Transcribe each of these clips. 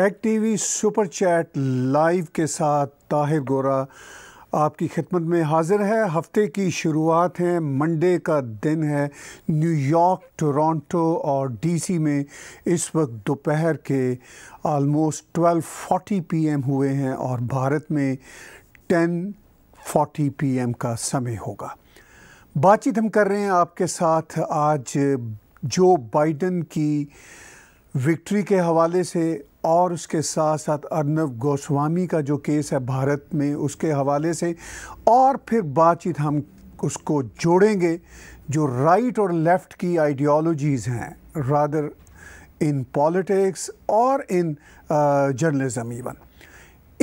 T TV super chat live के साथ ताहिर गोरा आपकी खिदमत में हाजिर है हफ्ते की शुरुआत है मंडे का दिन है न्यूयॉर्क टोरंटो और डीसी में इस वक्त दोपहर के आलमोस्ट 12:40 पीएम हुए हैं और भारत में 10:40 पीएम का समय होगा बातचीत हम कर रहे हैं आपके साथ आज जो बाइडन की विक्ट्री के हवाले से और उसके साथ साथ अर्नब गोस्वामी का जो केस है भारत में उसके हवाले से और फिर बातचीत हम उसको जोड़ेंगे जो राइट और लेफ़्ट की आइडियोलॉजीज़ हैं रादर इन पॉलिटिक्स और इन जर्नलिज्म इवन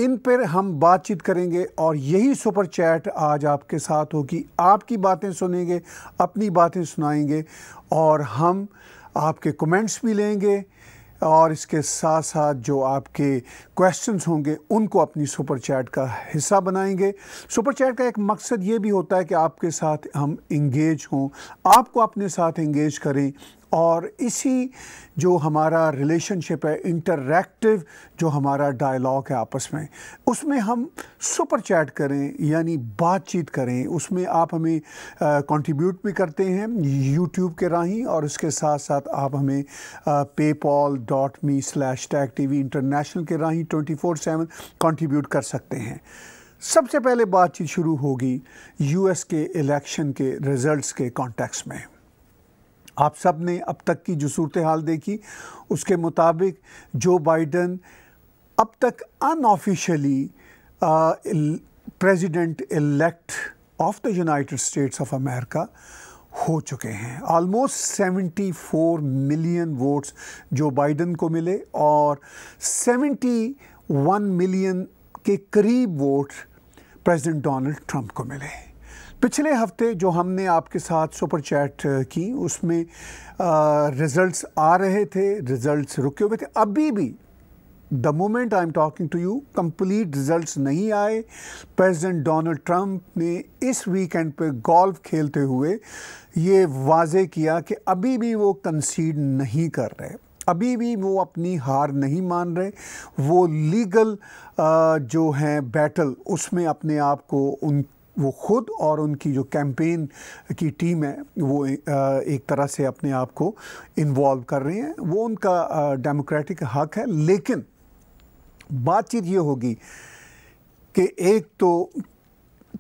इन पर हम बातचीत करेंगे और यही सुपर चैट आज आपके साथ होगी आपकी बातें सुनेंगे अपनी बातें सुनाएंगे और हम आपके कमेंट्स भी लेंगे और इसके साथ साथ जो आपके क्वेश्चंस होंगे उनको अपनी सुपर चैट का हिस्सा बनाएंगे सुपर चैट का एक मकसद ये भी होता है कि आपके साथ हम इंगेज हों आपको अपने साथ इंगेज करें और इसी जो हमारा रिलेशनशिप है इंटरैक्टिव जो हमारा डायलॉग है आपस में उसमें हम सुपर चैट करें यानी बातचीत करें उसमें आप हमें कंट्रीब्यूट भी करते हैं यूट्यूब के राही और उसके साथ साथ आप हमें PayPal dot me slash tag T V international के राही ट्वेंटी फोर सेवन कॉन्ट्रीब्यूट कर सकते हैं सबसे पहले बातचीत शुरू होगी यूएस के इलेक्शन के रिज़ल्ट के कॉन्टेक्स्ट में आप सब ने अब तक की जो सूरत हाल देखी उसके मुताबिक जो बाइडन अब तक unofficially president elect of the United States of America हो चुके हैं almost 74 million votes Joe Biden को मिले और 71 मिलियन के करीब वोट प्रेसिडेंट डोनाल्ड ट्रंप को मिले हैं पिछले हफ्ते जो हमने आपके साथ सुपर चैट की उसमें रिजल्ट्स आ रहे थे रिजल्ट्स रुके हुए थे अभी भी the moment I am talking to you complete results नहीं आए प्रेसिडेंट डोनाल्ड ट्रंप ने इस वीकेंड पे गोल्फ खेलते हुए ये वाजे किया कि अभी भी वो कंसीड नहीं कर रहे अभी भी वो अपनी हार नहीं मान रहे वो लीगल जो हैं बैटल उसमें अपने आप को उन वो खुद और उनकी जो कैंपेन की टीम है वो एक तरह से अपने आप को इन्वॉल्व कर रहे हैं वो उनका डेमोक्रेटिक हक है लेकिन बातचीत ये होगी कि एक तो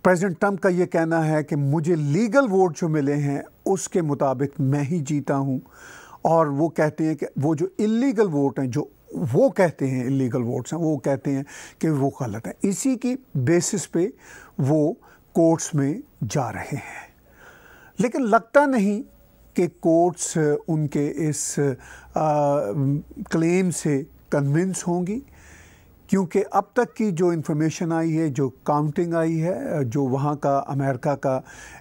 प्रेसिडेंट ट्रंप का ये कहना है कि मुझे लीगल वोट जो मिले हैं उसके मुताबिक मैं ही जीता हूँ और वो कहते हैं कि वो जो इलीगल वोट हैं जो वो कहते हैं इलीगल वोट्स हैं वो कहते हैं कि वो गलत है इसी की बेसिस पे वो कोर्ट्स में जा रहे हैं लेकिन लगता नहीं कि कोर्ट्स उनके इस क्लेम से कन्विंस होंगी क्योंकि अब तक की जो इन्फॉर्मेशन आई है जो काउंटिंग आई है जो वहाँ का अमेरिका का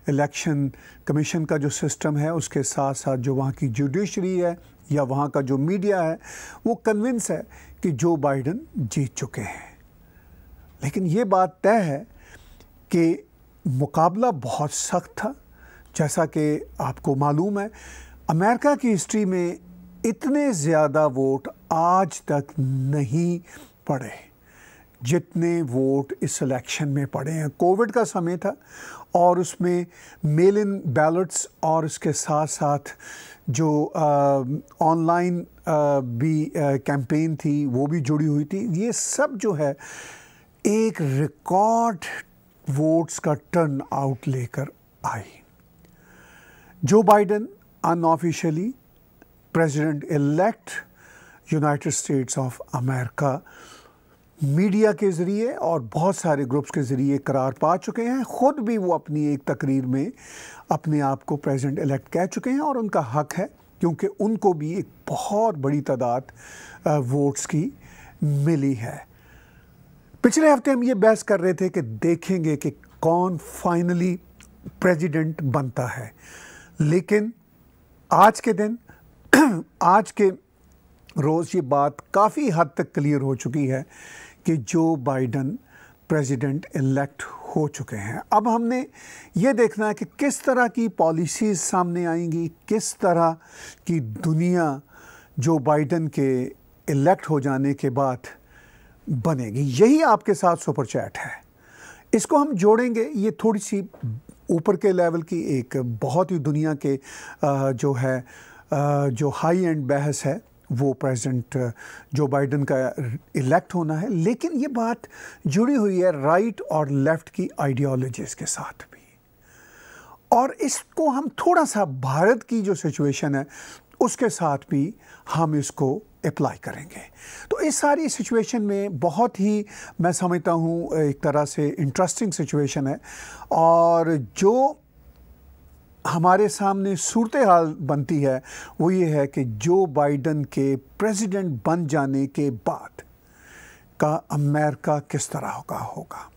इलेक्शन कमीशन का जो सिस्टम है उसके साथ साथ जो वहाँ की जुडिशरी है या वहाँ का जो मीडिया है वो कन्विंस है कि जो बाइडन जीत चुके हैं लेकिन ये बात तय है कि मुकाबला बहुत सख्त था जैसा कि आपको मालूम है अमेरिका की हिस्ट्री में इतने ज़्यादा वोट आज तक नहीं पड़े जितने वोट इस इलेक्शन में पड़े हैं कोविड का समय था और उसमें मेल इन बैलट्स और इसके साथ साथ जो ऑनलाइन भी कैंपेन थी वो भी जुड़ी हुई थी ये सब जो है एक रिकॉर्ड वोट्स का टर्न आउट लेकर आई Joe Biden unofficially president elect United States of America media के ज़रिए और बहुत सारे ग्रुप्स के ज़रिए करार पा चुके हैं ख़ुद भी वो अपनी एक तकरीर में अपने आप को प्रेसिडेंट इलेक्ट कह चुके हैं और उनका हक है क्योंकि उनको भी एक बहुत बड़ी तादाद वोट्स की मिली है पिछले हफ्ते हम ये बहस कर रहे थे कि देखेंगे कि कौन फाइनली प्रेसिडेंट बनता है लेकिन आज के दिन आज के रोज़ ये बात काफ़ी हद तक क्लियर हो चुकी है कि जो बाइडन प्रेसिडेंट इलेक्ट हो चुके हैं अब हमने ये देखना है कि किस तरह की पॉलिसीज़ सामने आएंगी किस तरह की दुनिया जो बाइडन के इलेक्ट हो जाने के बाद बनेगी यही आपके साथ सुपर चैट है इसको हम जोड़ेंगे ये थोड़ी सी ऊपर के लेवल की एक बहुत ही दुनिया के जो है जो हाई एंड बहस है वो प्रेसिडेंट जो बाइडन का इलेक्ट होना है लेकिन ये बात जुड़ी हुई है राइट और लेफ़्ट की आइडियोलॉजीज़ के साथ भी और इसको हम थोड़ा सा भारत की जो सिचुएशन है उसके साथ भी हम इसको अप्लाई करेंगे तो इस सारी सिचुएशन में बहुत ही मैं समझता हूँ एक तरह से इंटरेस्टिंग सिचुएशन है और जो हमारे सामने सूरत हाल बनती है वो ये है कि जो बाइडन के प्रेसिडेंट बन जाने के बाद का अमेरिका किस तरह का होगा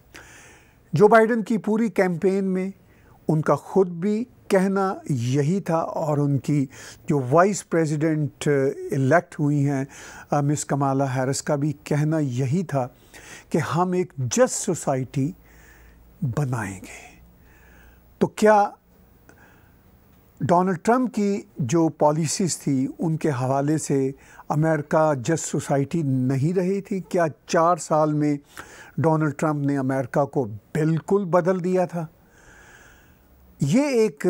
जो बाइडन की पूरी कैंपेन में उनका खुद भी कहना यही था और उनकी जो वाइस प्रेसिडेंट इलेक्ट uh, हुई हैं मिस कमाला हैरिस का भी कहना यही था कि हम एक जस्ट सोसाइटी बनाएंगे तो क्या डोनाल्ड ट्रंप की जो पॉलिसीज़ थी उनके हवाले से अमेरिका जस्ट सोसाइटी नहीं रही थी क्या चार साल में डोनाल्ड ट्रंप ने अमेरिका को बिल्कुल बदल दिया था ये एक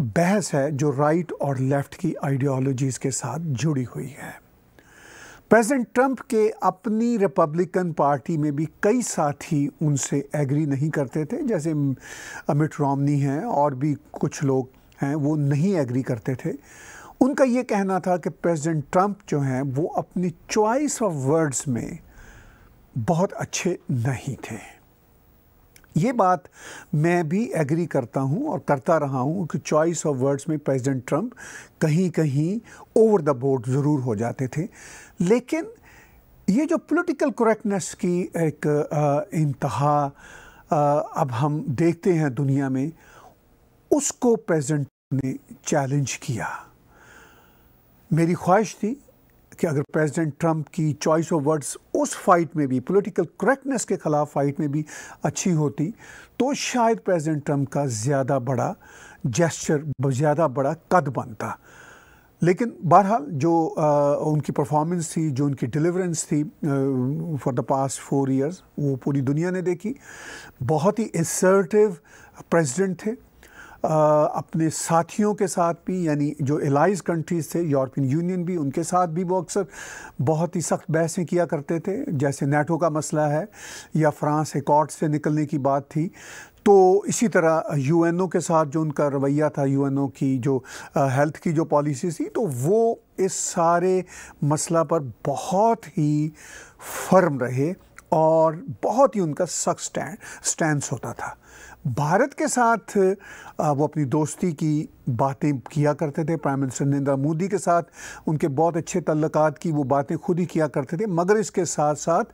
बहस है जो राइट और लेफ़्ट की आइडियोलॉजीज़ के साथ जुड़ी हुई है प्रेसिडेंट ट्रंप के अपनी रिपब्लिकन पार्टी में भी कई साथी उनसे एग्री नहीं करते थे जैसे अमित रोमनी हैं और भी कुछ लोग हैं वो नहीं एग्री करते थे उनका ये कहना था कि प्रेसिडेंट ट्रंप जो हैं वो अपनी चॉइस ऑफ वर्ड्स में बहुत अच्छे नहीं थे ये बात मैं भी एग्री करता हूँ और करता रहा हूँ कि चॉइस ऑफ वर्ड्स में प्रेसिडेंट ट्रंप कहीं कहीं ओवर द बोर्ड ज़रूर हो जाते थे लेकिन ये जो पॉलिटिकल करेक्टनेस की एक इंतहा अब हम देखते हैं दुनिया में उसको प्रेसिडेंट ने चैलेंज किया मेरी ख्वाहिश थी कि अगर प्रेसिडेंट ट्रंप की चॉइस ऑफ वर्ड्स उस फाइट में भी पॉलिटिकल करेक्टनेस के खिलाफ फाइट में भी अच्छी होती तो शायद प्रेसिडेंट ट्रंप का ज़्यादा बड़ा जेस्चर ज़्यादा बड़ा कद बनता लेकिन बहरहाल जो आ, उनकी परफॉर्मेंस थी जो उनकी डिलीवरेंस थी for the past four years वो पूरी दुनिया ने देखी बहुत ही इंसर्टिव प्रेसिडेंट थे अपने साथियों के साथ भी यानी जो एलाइज कंट्रीज़ थे यूरोपियन यूनियन भी उनके साथ भी वो अक्सर बहुत ही सख्त बहसें किया करते थे जैसे नेटो का मसला है या फ्रांस एकॉर्ड से निकलने की बात थी तो इसी तरह यूएनओ के साथ जो उनका रवैया था यूएनओ की जो आ, हेल्थ की जो पॉलिसी थी तो वो इस सारे मसला पर बहुत ही फर्म रहे और बहुत ही उनका सख्त स्टैंड स्टैंड होता था भारत के साथ वो अपनी दोस्ती की बातें किया करते थे प्राइम मिनिस्टर नरेंद्र मोदी के साथ उनके बहुत अच्छे तल्लक की वो बातें खुद ही किया करते थे मगर इसके साथ साथ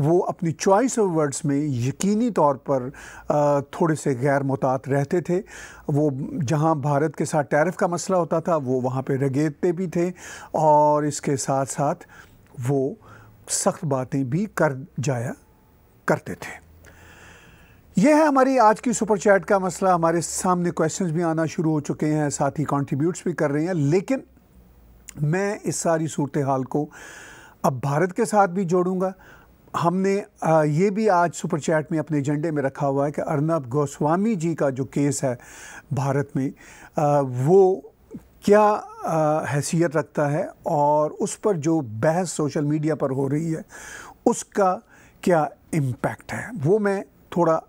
वो अपनी चॉइस ऑफ वर्ड्स में यकीनी तौर पर थोड़े से गैर मुतात रहते थे वो जहां भारत के साथ टैरिफ का मसला होता था वो वहां पे रगेते भी थे और इसके साथ साथ वो सख्त बातें भी कर जाया करते थे यह है हमारी आज की सुपर चैट का मसला हमारे सामने क्वेश्चंस भी आना शुरू हो चुके हैं साथ ही कॉन्ट्रीब्यूट्स भी कर रहे हैं लेकिन मैं इस सारी सूरत हाल को अब भारत के साथ भी जोड़ूंगा हमने ये भी आज सुपर चैट में अपने एजेंडे में रखा हुआ है कि अर्नब गोस्वामी जी का जो केस है भारत में वो क्या हैसियत रखता है और उस पर जो बहस सोशल मीडिया पर हो रही है उसका क्या इम्पैक्ट है वो मैं थोड़ा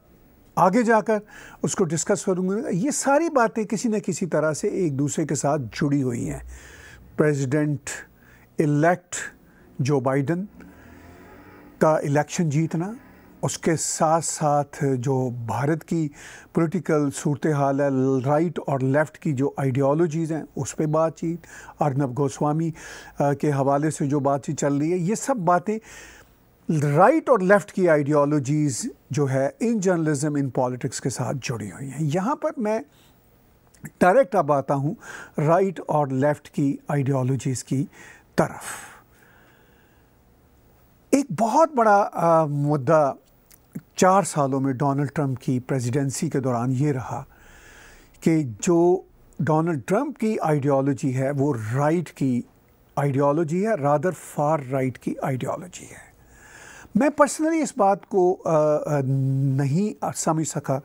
आगे जाकर उसको डिस्कस करूँगा ये सारी बातें किसी न किसी तरह से एक दूसरे के साथ जुड़ी हुई हैं प्रेसिडेंट इलेक्ट जो बाइडन का इलेक्शन जीतना उसके साथ साथ जो भारत की पॉलिटिकल सूरत हाल है राइट और लेफ़्ट की जो आइडियोलॉजीज़ हैं उस पर बातचीत अर्नब गोस्वामी के हवाले से जो बातचीत चल रही है ये सब बातें राइट और लेफ़्ट की आइडियोलॉजीज़ जो है इन जर्नलिज्म इन पॉलिटिक्स के साथ जुड़ी हुई हैं यहाँ पर मैं डायरेक्ट अब आता हूँ राइट और लेफ़्ट की आइडियोलॉजीज़ की तरफ एक बहुत बड़ा आ, मुद्दा चार सालों में डोनाल्ड ट्रंप की प्रेसिडेंसी के दौरान ये रहा कि जो डोनाल्ड ट्रंप की आइडियोलॉजी है वो राइट की आइडियोलॉजी है रादर फार राइट की आइडियोलॉजी है मैं पर्सनली इस बात को आ, नहीं समझ सका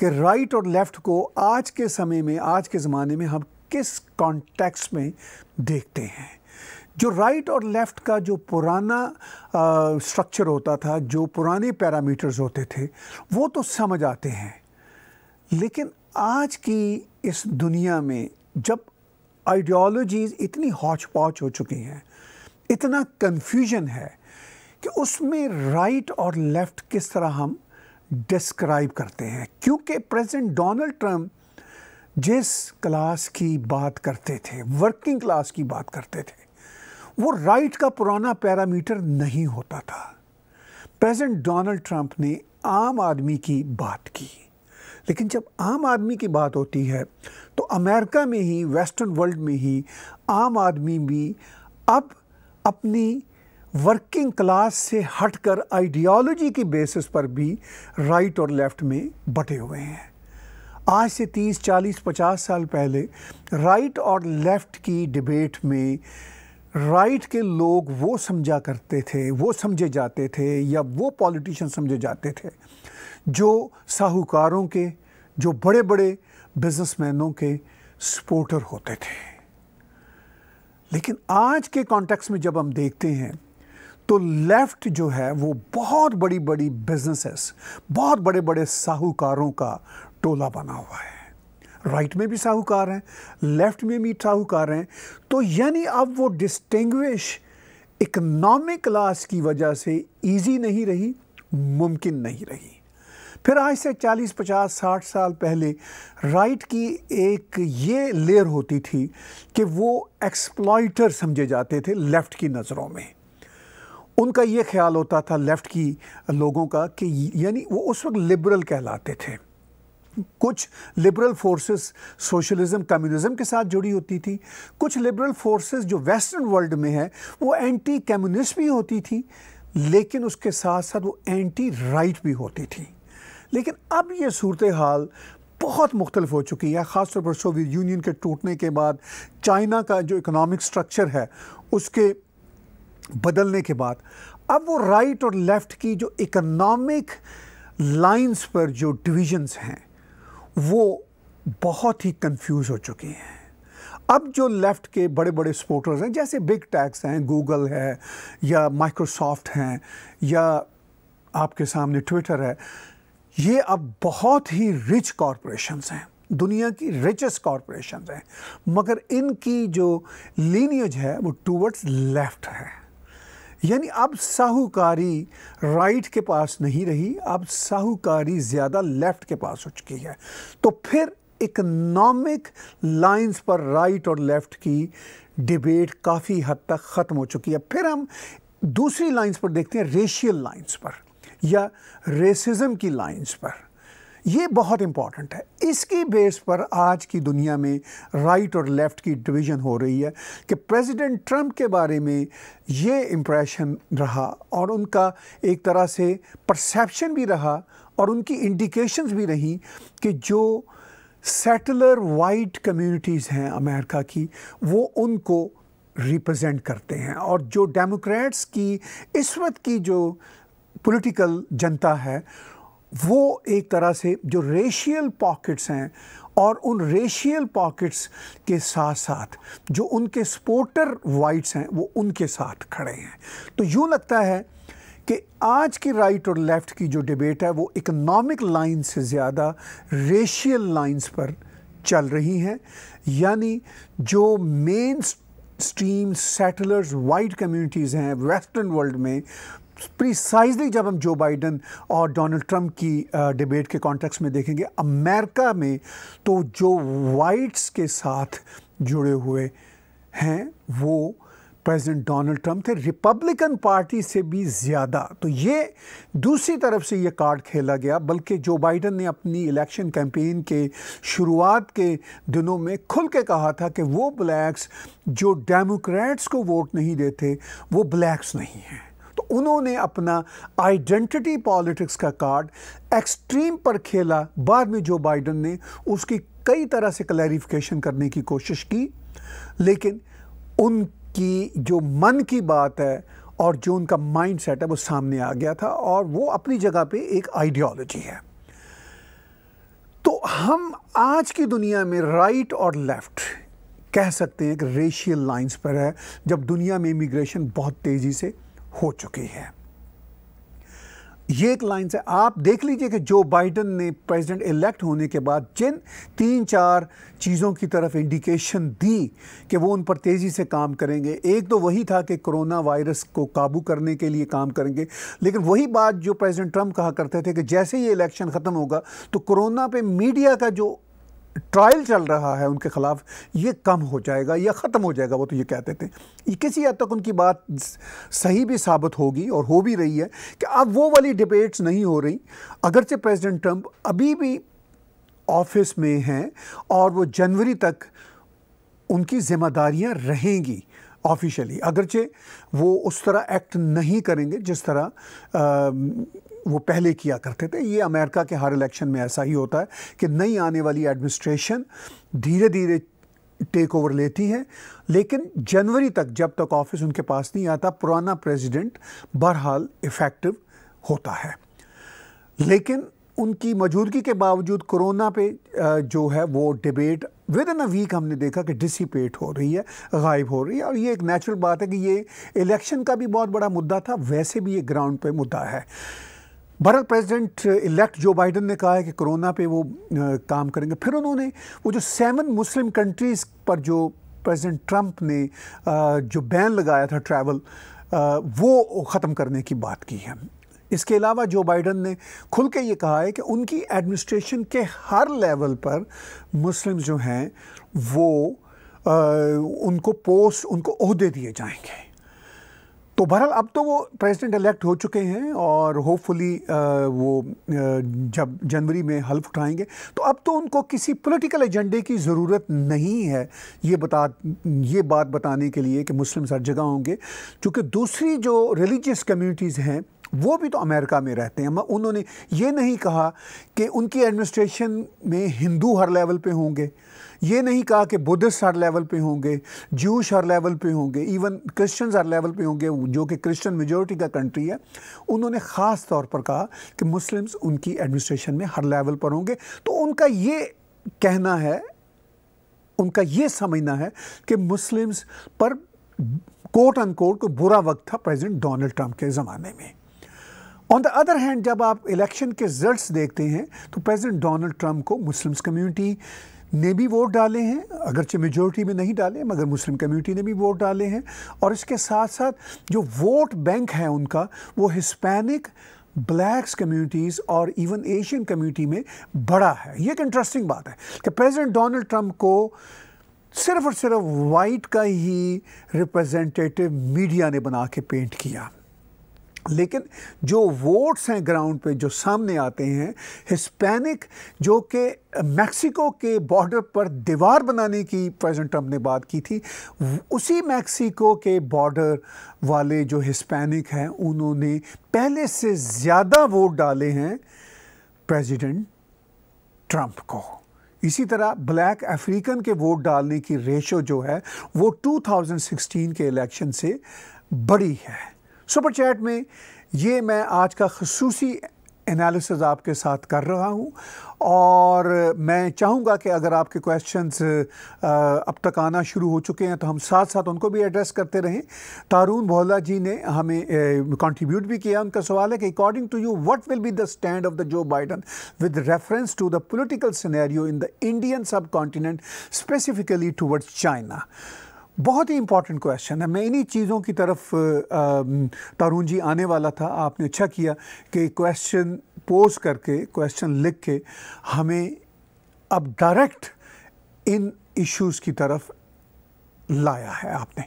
कि राइट और लेफ़्ट को आज के समय में आज के ज़माने में हम किस कॉन्टेक्स्ट में देखते हैं जो राइट और लेफ़्ट का जो पुराना स्ट्रक्चर होता था जो पुराने पैरामीटर्स होते थे वो तो समझ आते हैं लेकिन आज की इस दुनिया में जब आइडियोलॉजीज़ इतनी हौच पौच हो चुकी हैं इतना कन्फ्यूजन है कि उसमें राइट और लेफ़्ट किस तरह हम डिस्क्राइब करते हैं क्योंकि प्रेसिडेंट डोनाल्ड ट्रंप जिस क्लास की बात करते थे वर्किंग क्लास की बात करते थे वो राइट का पुराना पैरामीटर नहीं होता था प्रेसिडेंट डोनाल्ड ट्रंप ने आम आदमी की बात की लेकिन जब आम आदमी की बात होती है तो अमेरिका में ही वेस्टर्न वर्ल्ड में ही आम आदमी भी अब अपनी वर्किंग क्लास से हटकर आइडियोलॉजी की बेसिस पर भी राइट और लेफ़्ट में बटे हुए हैं आज से 30, 40, 50 साल पहले राइट और लेफ़्ट की डिबेट में राइट के लोग वो समझा करते थे वो समझे जाते थे या वो पॉलिटिशियन समझे जाते थे जो साहूकारों के जो बड़े बड़े बिजनेसमैनों के सपोर्टर होते थे लेकिन आज के कॉन्टेक्स्ट में जब हम देखते हैं तो लेफ़्ट जो है वो बहुत बड़ी बड़ी बिजनेसेस बहुत बड़े बड़े साहूकारों का टोला बना हुआ है राइट right में भी साहूकार हैं लेफ़्ट में भी साहूकार हैं तो यानी अब वो डिस्टिंग्विश इकनॉमिक क्लास की वजह से इजी नहीं रही मुमकिन नहीं रही फिर आज से 40, 50, 60 साल पहले राइट की एक ये लेयर होती थी कि वो एक्सप्लॉइटर समझे जाते थे लेफ़्ट की नज़रों में उनका ये ख्याल होता था लेफ़्ट की लोगों का कि यानी वो उस वक्त लिबरल कहलाते थे कुछ लिबरल फोर्सेस सोशलिज्म कम्युनिज्म के साथ जुड़ी होती थी कुछ लिबरल फोर्सेस जो वेस्टर्न वर्ल्ड में है वो एंटी कम्युनिस्ट भी होती थी लेकिन उसके साथ साथ वो एंटी राइट भी होती थी लेकिन अब ये सूरत हाल बहुत मुख्तलिफ हो चुकी है ख़ासतौर पर सोवियत यूनियन के टूटने के बाद चाइना का जो इकनॉमिक स्ट्रक्चर है उसके बदलने के बाद अब वो राइट और लेफ़्ट की जो इकोनॉमिक लाइंस पर जो डिविजन्स हैं वो बहुत ही कंफ्यूज हो चुकी हैं अब जो लेफ़्ट के बड़े बड़े सपोर्टर्स हैं जैसे बिग टैक्स हैं गूगल है या माइक्रोसॉफ्ट हैं या आपके सामने ट्विटर है ये अब बहुत ही रिच कॉरपोरेशंस हैं दुनिया की रिचेस्ट कॉरपोरेशंस हैं मगर इनकी जो लीनियज है वो टूवर्ड्स लेफ़्ट है यानी अब साहूकारी राइट के पास नहीं रही अब साहूकारी ज़्यादा लेफ़्ट के पास हो चुकी है तो फिर इकनॉमिक लाइंस पर राइट और लेफ़्ट की डिबेट काफ़ी हद तक ख़त्म हो चुकी है फिर हम दूसरी लाइंस पर देखते हैं रेशियल लाइंस पर या रेसिज्म की लाइंस पर ये बहुत इम्पॉर्टेंट है इसकी बेस पर आज की दुनिया में राइट और लेफ़्ट की डिवीज़न हो रही है कि प्रेसिडेंट ट्रंप के बारे में ये इम्प्रेशन रहा और उनका एक तरह से परसेप्शन भी रहा और उनकी इंडिकेशंस भी रही कि जो सेटलर वाइट कम्युनिटीज़ हैं अमेरिका की वो उनको रिप्रेजेंट करते हैं और जो डेमोक्रेट्स की इस वक्त की जो पॉलिटिकल जनता है वो एक तरह से जो रेशियल पॉकेट्स हैं और उन रेशियल पॉकेट्स के साथ साथ जो उनके सपोर्टर वाइट्स हैं वो उनके साथ खड़े हैं तो यूँ लगता है कि आज की राइट और लेफ़्ट की जो डिबेट है वो इकनॉमिक लाइन से ज़्यादा रेशियल लाइंस पर चल रही हैं यानी जो mainstream settlers white communities हैं वेस्टर्न वर्ल्ड में प्रिसाइजली जब हम जो बाइडन और डोनाल्ड ट्रंप की डिबेट के कॉन्टेक्स्ट में देखेंगे अमेरिका में तो जो वाइट्स के साथ जुड़े हुए हैं वो प्रेसिडेंट डोनाल्ड ट्रंप थे रिपब्लिकन पार्टी से भी ज़्यादा तो ये दूसरी तरफ से ये कार्ड खेला गया बल्कि जो बाइडन ने अपनी इलेक्शन कैंपेन के शुरुआत के दिनों में खुल के कहा था कि वो ब्लैक्स जो डेमोक्रेट्स को वोट नहीं देते वो ब्लैक्स नहीं हैं तो उन्होंने अपना आइडेंटिटी पॉलिटिक्स का कार्ड एक्सट्रीम पर खेला बाद में जो बाइडन ने उसकी कई तरह से क्लैरिफिकेशन करने की कोशिश की लेकिन उनकी जो मन की बात है और जो उनका माइंड सेट है वो सामने आ गया था और वो अपनी जगह पे एक आइडियोलॉजी है तो हम आज की दुनिया में राइट और लेफ़्ट कह सकते हैं कि रेशियल लाइंस पर है जब दुनिया में इमिग्रेशन बहुत तेज़ी से हो चुकी है ये एक लाइन से आप देख लीजिए कि जो बाइडन ने प्रेसिडेंट इलेक्ट होने के बाद जिन तीन चार चीज़ों की तरफ इंडिकेशन दी कि वो उन पर तेज़ी से काम करेंगे एक तो वही था कि कोरोना वायरस को काबू करने के लिए काम करेंगे लेकिन वही बात जो प्रेसिडेंट ट्रम्प कहा करते थे कि जैसे ही इलेक्शन ख़त्म होगा तो कोरोना पे मीडिया का जो ट्रायल चल रहा है उनके ख़िलाफ़ ये कम हो जाएगा या ख़त्म हो जाएगा वो तो ये कहते थे ये किसी हद तक उनकी बात सही भी साबित होगी और हो भी रही है कि अब वो वाली डिबेट्स नहीं हो रही अगरचे प्रेसिडेंट ट्रंप अभी भी ऑफिस में हैं और वो जनवरी तक उनकी जिम्मेदारियां रहेंगी ऑफिशियली अगरचे वो उस तरह एक्ट नहीं करेंगे जिस तरह आ, वो पहले किया करते थे ये अमेरिका के हर इलेक्शन में ऐसा ही होता है कि नई आने वाली एडमिनिस्ट्रेशन धीरे धीरे टेक ओवर लेती है लेकिन जनवरी तक जब तक ऑफिस उनके पास नहीं आता पुराना प्रेसिडेंट बहरहाल इफ़ेक्टिव होता है लेकिन उनकी मौजूदगी के बावजूद कोरोना पे जो है वो debate within a week हमने देखा कि डिसिपेट हो रही है गायब हो रही है और ये एक नेचुरल बात है कि ये इलेक्शन का भी बहुत बड़ा मुद्दा था वैसे भी ये ग्राउंड पे मुद्दा है Bharat president elect Joe Biden ने कहा है कि कोरोना पे वो काम करेंगे फिर उन्होंने वो जो सेवन मुस्लिम कंट्रीज़ पर जो प्रेसिडेंट ट्रंप ने जो बैन लगाया था ट्रैवल वो ख़त्म करने की बात की है इसके अलावा जो बाइडन ने खुल के ये कहा है कि उनकी एडमिनिस्ट्रेशन के हर लेवल पर मुस्लिम जो हैं वो आ, उनको पोस्ट उनको अहदे दिए जाएंगे तो बहरहाल अब तो वो प्रेसिडेंट इलेक्ट हो चुके हैं और होपफुली वो जब जनवरी में हल्फ उठाएंगे तो अब तो उनको किसी पॉलिटिकल एजेंडे की ज़रूरत नहीं है ये बता ये बात बताने के लिए कि मुस्लिम हर जगह होंगे क्योंकि दूसरी जो रिलीजियस कम्युनिटीज़ हैं वो भी तो अमेरिका में रहते हैं उन्होंने ये नहीं कहा कि उनकी एडमिनिस्ट्रेशन में हिंदू हर लेवल पे होंगे ये नहीं कहा कि बुद्धिस्ट हर लेवल पे होंगे जूश हर लेवल पे होंगे इवन क्रिश्चियंस हर लेवल पे होंगे जो कि क्रिश्चियन मेजोरिटी का कंट्री है उन्होंने ख़ास तौर पर कहा कि मुस्लिम्स उनकी एडमिनिस्ट्रेशन में हर लेवल पर होंगे तो उनका ये कहना है उनका ये समझना है कि मुस्लिम्स पर कोर्ट अन कोर्ट को बुरा वक्त था प्रेजिडेंट डोनाल्ड ट्रंप के ज़माने में ऑन द अदर हैंड जब आप इलेक्शन के रिजल्ट्स देखते हैं तो प्रेसिडेंट डोनाल्ड ट्रंप को मुस्लिम्स कम्युनिटी ने भी वोट डाले हैं अगरचे मेजोरिटी में नहीं डाले मगर मुस्लिम कम्युनिटी ने भी वोट डाले हैं और इसके साथ साथ जो वोट बैंक है उनका वो हिस्पैनिक ब्लैक्स कम्युनिटीज़ और इवन एशियन कम्युनिटी में बड़ा है ये एक इंटरेस्टिंग बात है कि प्रेसिडेंट डोनाल्ड ट्रंप को सिर्फ और सिर्फ वाइट का ही रिप्रेजेंटेटिव मीडिया ने बना के पेंट किया लेकिन जो वोट्स हैं ग्राउंड पे जो सामने आते हैं हिस्पैनिक जो कि मैक्सिको के बॉर्डर पर दीवार बनाने की प्रेजेंट ट्रम्प ने बात की थी उसी मैक्सिको के बॉर्डर वाले जो हिस्पैनिक हैं उन्होंने पहले से ज़्यादा वोट डाले हैं प्रेसिडेंट ट्रंप को इसी तरह ब्लैक अफ्रीकन के वोट डालने की रेशो जो है वो 2016 के इलेक्शन से बड़ी है सुपर चैट में ये मैं आज का खसूसी एनालिसिस आपके साथ कर रहा हूँ और मैं चाहूँगा कि अगर आपके क्वेश्चंस अब तक आना शुरू हो चुके हैं तो हम साथ साथ उनको भी एड्रेस करते रहें तारून भोला जी ने हमें कंट्रीब्यूट भी किया उनका सवाल है कि according to you what will be the stand of the Joe Biden with reference to the political scenario in the Indian subcontinent specifically towards China बहुत ही इंपॉर्टेंट क्वेश्चन है मैं इन्हीं चीज़ों की तरफ तारून जी आने वाला था आपने अच्छा किया कि क्वेश्चन पोज करके क्वेश्चन लिख के हमें अब डायरेक्ट इन इश्यूज की तरफ लाया है आपने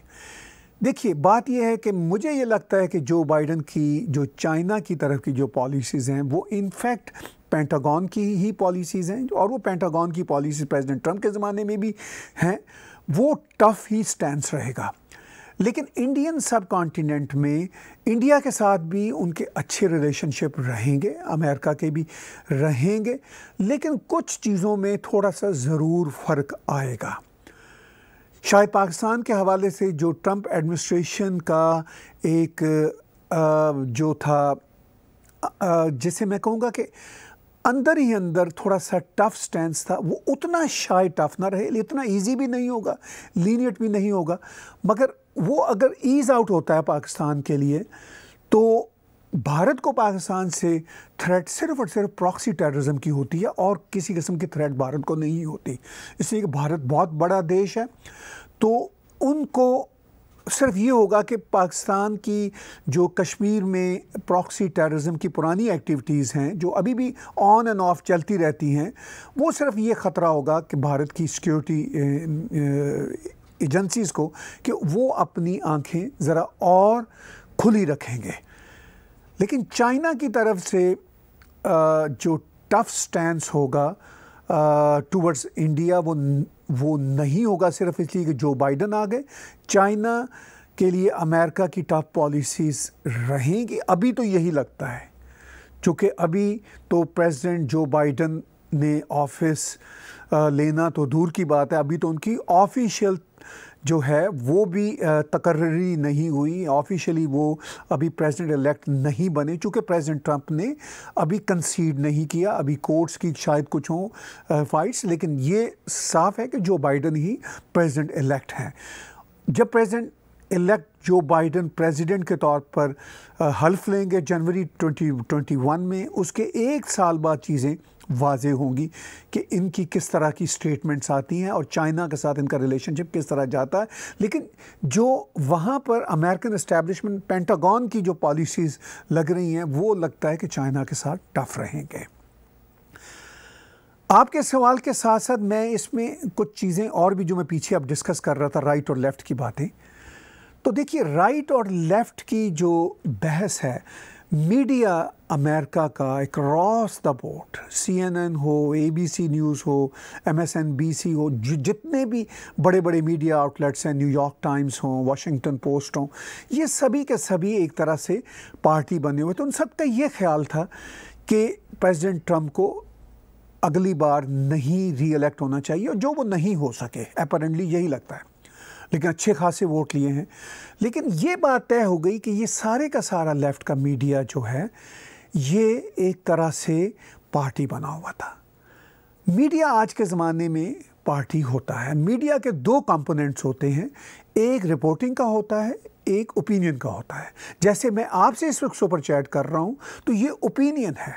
देखिए बात यह है कि मुझे ये लगता है कि जो बाइडन की जो चाइना की तरफ की जो पॉलिसीज़ हैं वो इनफैक्ट पेंटागॉन की ही पॉलिसीज़ हैं और वो पेंटागॉन की पॉलिसी प्रेसिडेंट ट्रंप के ज़माने में भी हैं वो टफ ही स्टैंड रहेगा लेकिन इंडियन सब कॉन्टिनेंट में इंडिया के साथ भी उनके अच्छे रिलेशनशिप रहेंगे अमेरिका के भी रहेंगे लेकिन कुछ चीज़ों में थोड़ा सा ज़रूर फ़र्क आएगा शायद पाकिस्तान के हवाले से जो ट्रंप एडमिनिस्ट्रेशन का एक जो था जिसे मैं कहूँगा कि अंदर ही अंदर थोड़ा सा टफ स्टैंड था वो उतना शाय टफ ना रहे इतना ईजी भी नहीं होगा लीनियट भी नहीं होगा मगर वो अगर ईज़ आउट होता है पाकिस्तान के लिए तो भारत को पाकिस्तान से थ्रेट सिर्फ और सिर्फ प्रॉक्सी टेररिज्म की होती है और किसी किस्म की थ्रेट भारत को नहीं होती इसलिए कि भारत बहुत बड़ा देश है तो उनको सिर्फ ये होगा कि पाकिस्तान की जो कश्मीर में प्रॉक्सी टेररिज्म की पुरानी एक्टिविटीज़ हैं जो अभी भी ऑन एंड ऑफ चलती रहती हैं वो सिर्फ ये ख़तरा होगा कि भारत की सिक्योरिटी एजेंसीज़ को कि वो अपनी आंखें ज़रा और खुली रखेंगे लेकिन चाइना की तरफ से जो टफ स्टैंड होगा टूवर्ड्स इंडिया वो वो नहीं होगा सिर्फ इसलिए कि जो बाइडन आ गए चाइना के लिए अमेरिका की टॉप पॉलिसीज़ रहेंगी अभी तो यही लगता है चूँकि अभी तो प्रेसिडेंट जो बाइडन ने ऑफिस लेना तो दूर की बात है अभी तो उनकी ऑफिशियल जो है वो भी तकर्री नहीं हुई ऑफिशियली वो अभी प्रेसिडेंट इलेक्ट नहीं बने चूँकि प्रेसिडेंट ट्रंप ने अभी कंसीड नहीं किया अभी कोर्ट्स की शायद कुछ हों फाइट्स लेकिन ये साफ है कि जो बाइडन ही प्रेसिडेंट इलेक्ट हैं जब president elect Joe Biden president के तौर पर हल्फ लेंगे जनवरी 2021 में उसके एक साल बाद चीज़ें वाज होंगी कि इनकी किस तरह की स्टेटमेंट्स आती हैं और चाइना के साथ इनका रिलेशनशिप किस तरह जाता है लेकिन जो वहाँ पर अमेरिकन इस्टेबलिशमेंट पेंटागॉन की जो पॉलिसीज़ लग रही हैं वो लगता है कि चाइना के साथ टफ रहेंगे आपके सवाल के साथ साथ मैं इसमें कुछ चीज़ें और भी जो मैं पीछे अब डिस्कस कर रहा था राइट और लेफ़्ट की बातें तो देखिए राइट और लेफ़्ट की जो बहस है मीडिया अमेरिका का एक्रॉस द बोर्ड सीएनएन हो एबीसी न्यूज़ हो एमएसएनबीसी हो जितने भी बड़े बड़े मीडिया आउटलेट्स हैं न्यूयॉर्क टाइम्स हों वाशिंगटन पोस्ट हों ये सभी के सभी एक तरह से पार्टी बने हुए तो उन सब का ये ख्याल था कि प्रेसिडेंट ट्रंप को अगली बार नहीं रीअलेक्ट होना चाहिए और जो वो नहीं हो सके अपरेंटली यही लगता है लेकिन अच्छे खासे वोट लिए हैं लेकिन ये बात तय हो गई कि ये सारे का सारा लेफ्ट का मीडिया जो है ये एक तरह से पार्टी बना हुआ था मीडिया आज के ज़माने में पार्टी होता है मीडिया के दो कंपोनेंट्स होते हैं एक रिपोर्टिंग का होता है एक ओपिनियन का होता है जैसे मैं आपसे इस वक्त सुपर चैट कर रहा हूँ तो ये ओपिनियन है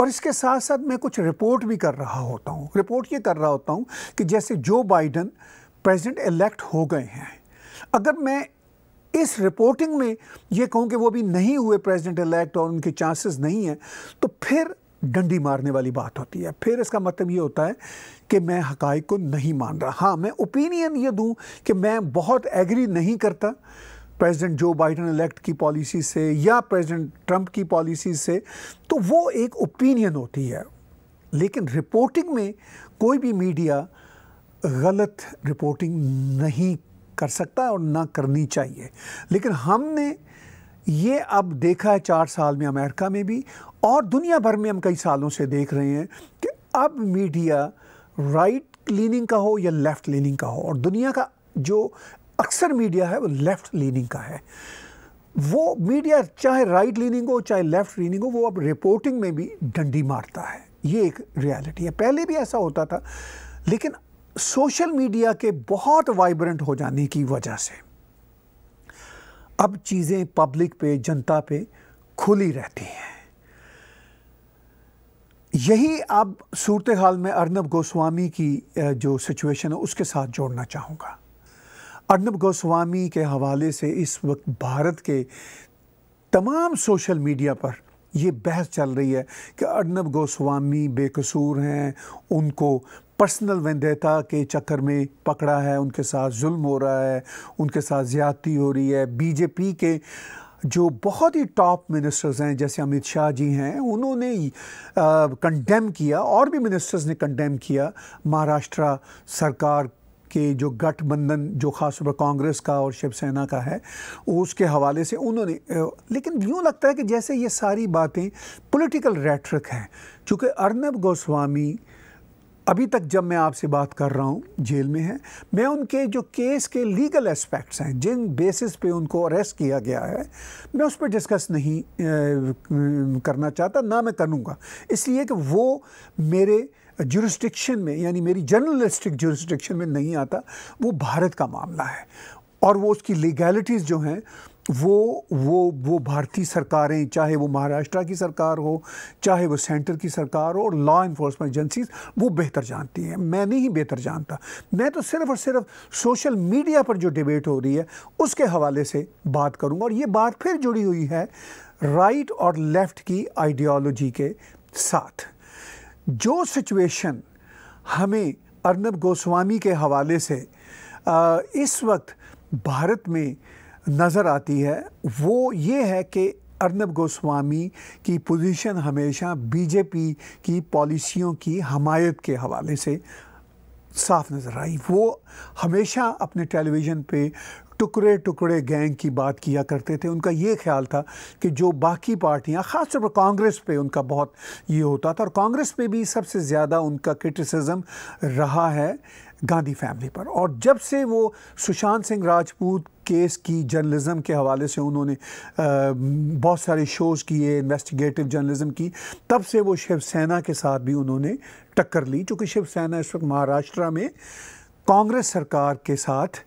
और इसके साथ साथ मैं कुछ रिपोर्ट भी कर रहा होता हूँ रिपोर्ट ये कर रहा होता हूँ कि जैसे जो बाइडन प्रेसिडेंट इलेक्ट हो गए हैं अगर मैं इस रिपोर्टिंग में ये कहूँ कि वो अभी नहीं हुए प्रेसिडेंट इलेक्ट और उनके चांसेस नहीं हैं तो फिर डंडी मारने वाली बात होती है फिर इसका मतलब ये होता है कि मैं हक़ को नहीं मान रहा हाँ मैं ओपिनियन ये दूँ कि मैं बहुत एग्री नहीं करता प्रेसिडेंट जो बाइडन इलेक्ट की पॉलिसी से या प्रेसिडेंट ट्रंप की पॉलिसी से तो वो एक ओपिनियन होती है लेकिन रिपोर्टिंग में कोई भी मीडिया गलत रिपोर्टिंग नहीं कर सकता और ना करनी चाहिए लेकिन हमने ये अब देखा है चार साल में अमेरिका में भी और दुनिया भर में हम कई सालों से देख रहे हैं कि अब मीडिया राइट लीनिंग का हो या लेफ़्ट लीनिंग का हो और दुनिया का जो अक्सर मीडिया है वो लेफ़्ट लीनिंग का है वो मीडिया चाहे राइट लीनिंग हो चाहे लेफ़्ट लीनिंग हो वो अब रिपोर्टिंग में भी डंडी मारता है ये एक रियलिटी है पहले भी ऐसा होता था लेकिन सोशल मीडिया के बहुत वाइब्रेंट हो जाने की वजह से अब चीज़ें पब्लिक पे जनता पे खुली रहती हैं यही अब सूरत हाल में अर्नब गोस्वामी की जो सिचुएशन है उसके साथ जोड़ना चाहूँगा अर्नब गोस्वामी के हवाले से इस वक्त भारत के तमाम सोशल मीडिया पर ये बहस चल रही है कि अर्नब गोस्वामी बेकसूर हैं उनको पर्सनल वंदेता के चक्कर में पकड़ा है उनके साथ जुल्म हो रहा है उनके साथ ज़्यादती हो रही है बीजेपी के जो बहुत ही टॉप मिनिस्टर्स हैं जैसे अमित शाह जी हैं उन्होंने कंडेम किया और भी मिनिस्टर्स ने कंडेम किया महाराष्ट्र सरकार के जो गठबंधन जो खास तौर पर कांग्रेस का और शिवसेना का है उसके हवाले से उन्होंने लेकिन यूँ लगता है कि जैसे ये सारी बातें पॉलिटिकल रेटरिक हैं चूँकि अर्नब गोस्वामी अभी तक जब मैं आपसे बात कर रहा हूँ जेल में है मैं उनके जो केस के लीगल एस्पेक्ट्स हैं जिन बेसिस पे उनको अरेस्ट किया गया है मैं उस पर डिस्कस नहीं करना चाहता ना मैं करूँगा इसलिए कि वो मेरे जुरिस्टिक्शन में यानी मेरी जर्नलिस्टिक जुरिस्टिक्शन में नहीं आता वो भारत का मामला है और वो उसकी लीगैलिटीज़ जो हैं वो वो वो भारतीय सरकारें चाहे वो महाराष्ट्र की सरकार हो चाहे वो सेंटर की सरकार हो और लॉ इन्फोर्समेंट एजेंसीज वो बेहतर जानती हैं मैं नहीं बेहतर जानता मैं तो सिर्फ और सिर्फ सोशल मीडिया पर जो डिबेट हो रही है उसके हवाले से बात करूंगा और ये बात फिर जुड़ी हुई है राइट और लेफ़्ट की आइडियोलॉजी के साथ जो सिचुएशन हमें अर्नब गोस्वामी के हवाले से आ, इस वक्त भारत में नज़र आती है वो ये है कि अर्नब गोस्वामी की पोजीशन हमेशा बीजेपी की पॉलिसियों की हमायत के हवाले से साफ नज़र आई वो हमेशा अपने टेलीविज़न पे टुकड़े टुकड़े गैंग की बात किया करते थे उनका ये ख्याल था कि जो बाकी पार्टियां ख़ासतौर पर कांग्रेस पे उनका बहुत ये होता था और कांग्रेस पे भी सबसे ज़्यादा उनका क्रिटिसिज्म रहा है गांधी फैमिली पर और जब से वो सुशांत सिंह राजपूत केस की जर्नलिज़म के हवाले से उन्होंने बहुत सारे शोज़ किए इन्वेस्टिगेटिव जर्नलिज़म की तब से वो शिवसेना के साथ भी उन्होंने टक्कर ली चूँकि शिवसेना इस वक्त महाराष्ट्र में कांग्रेस सरकार के साथ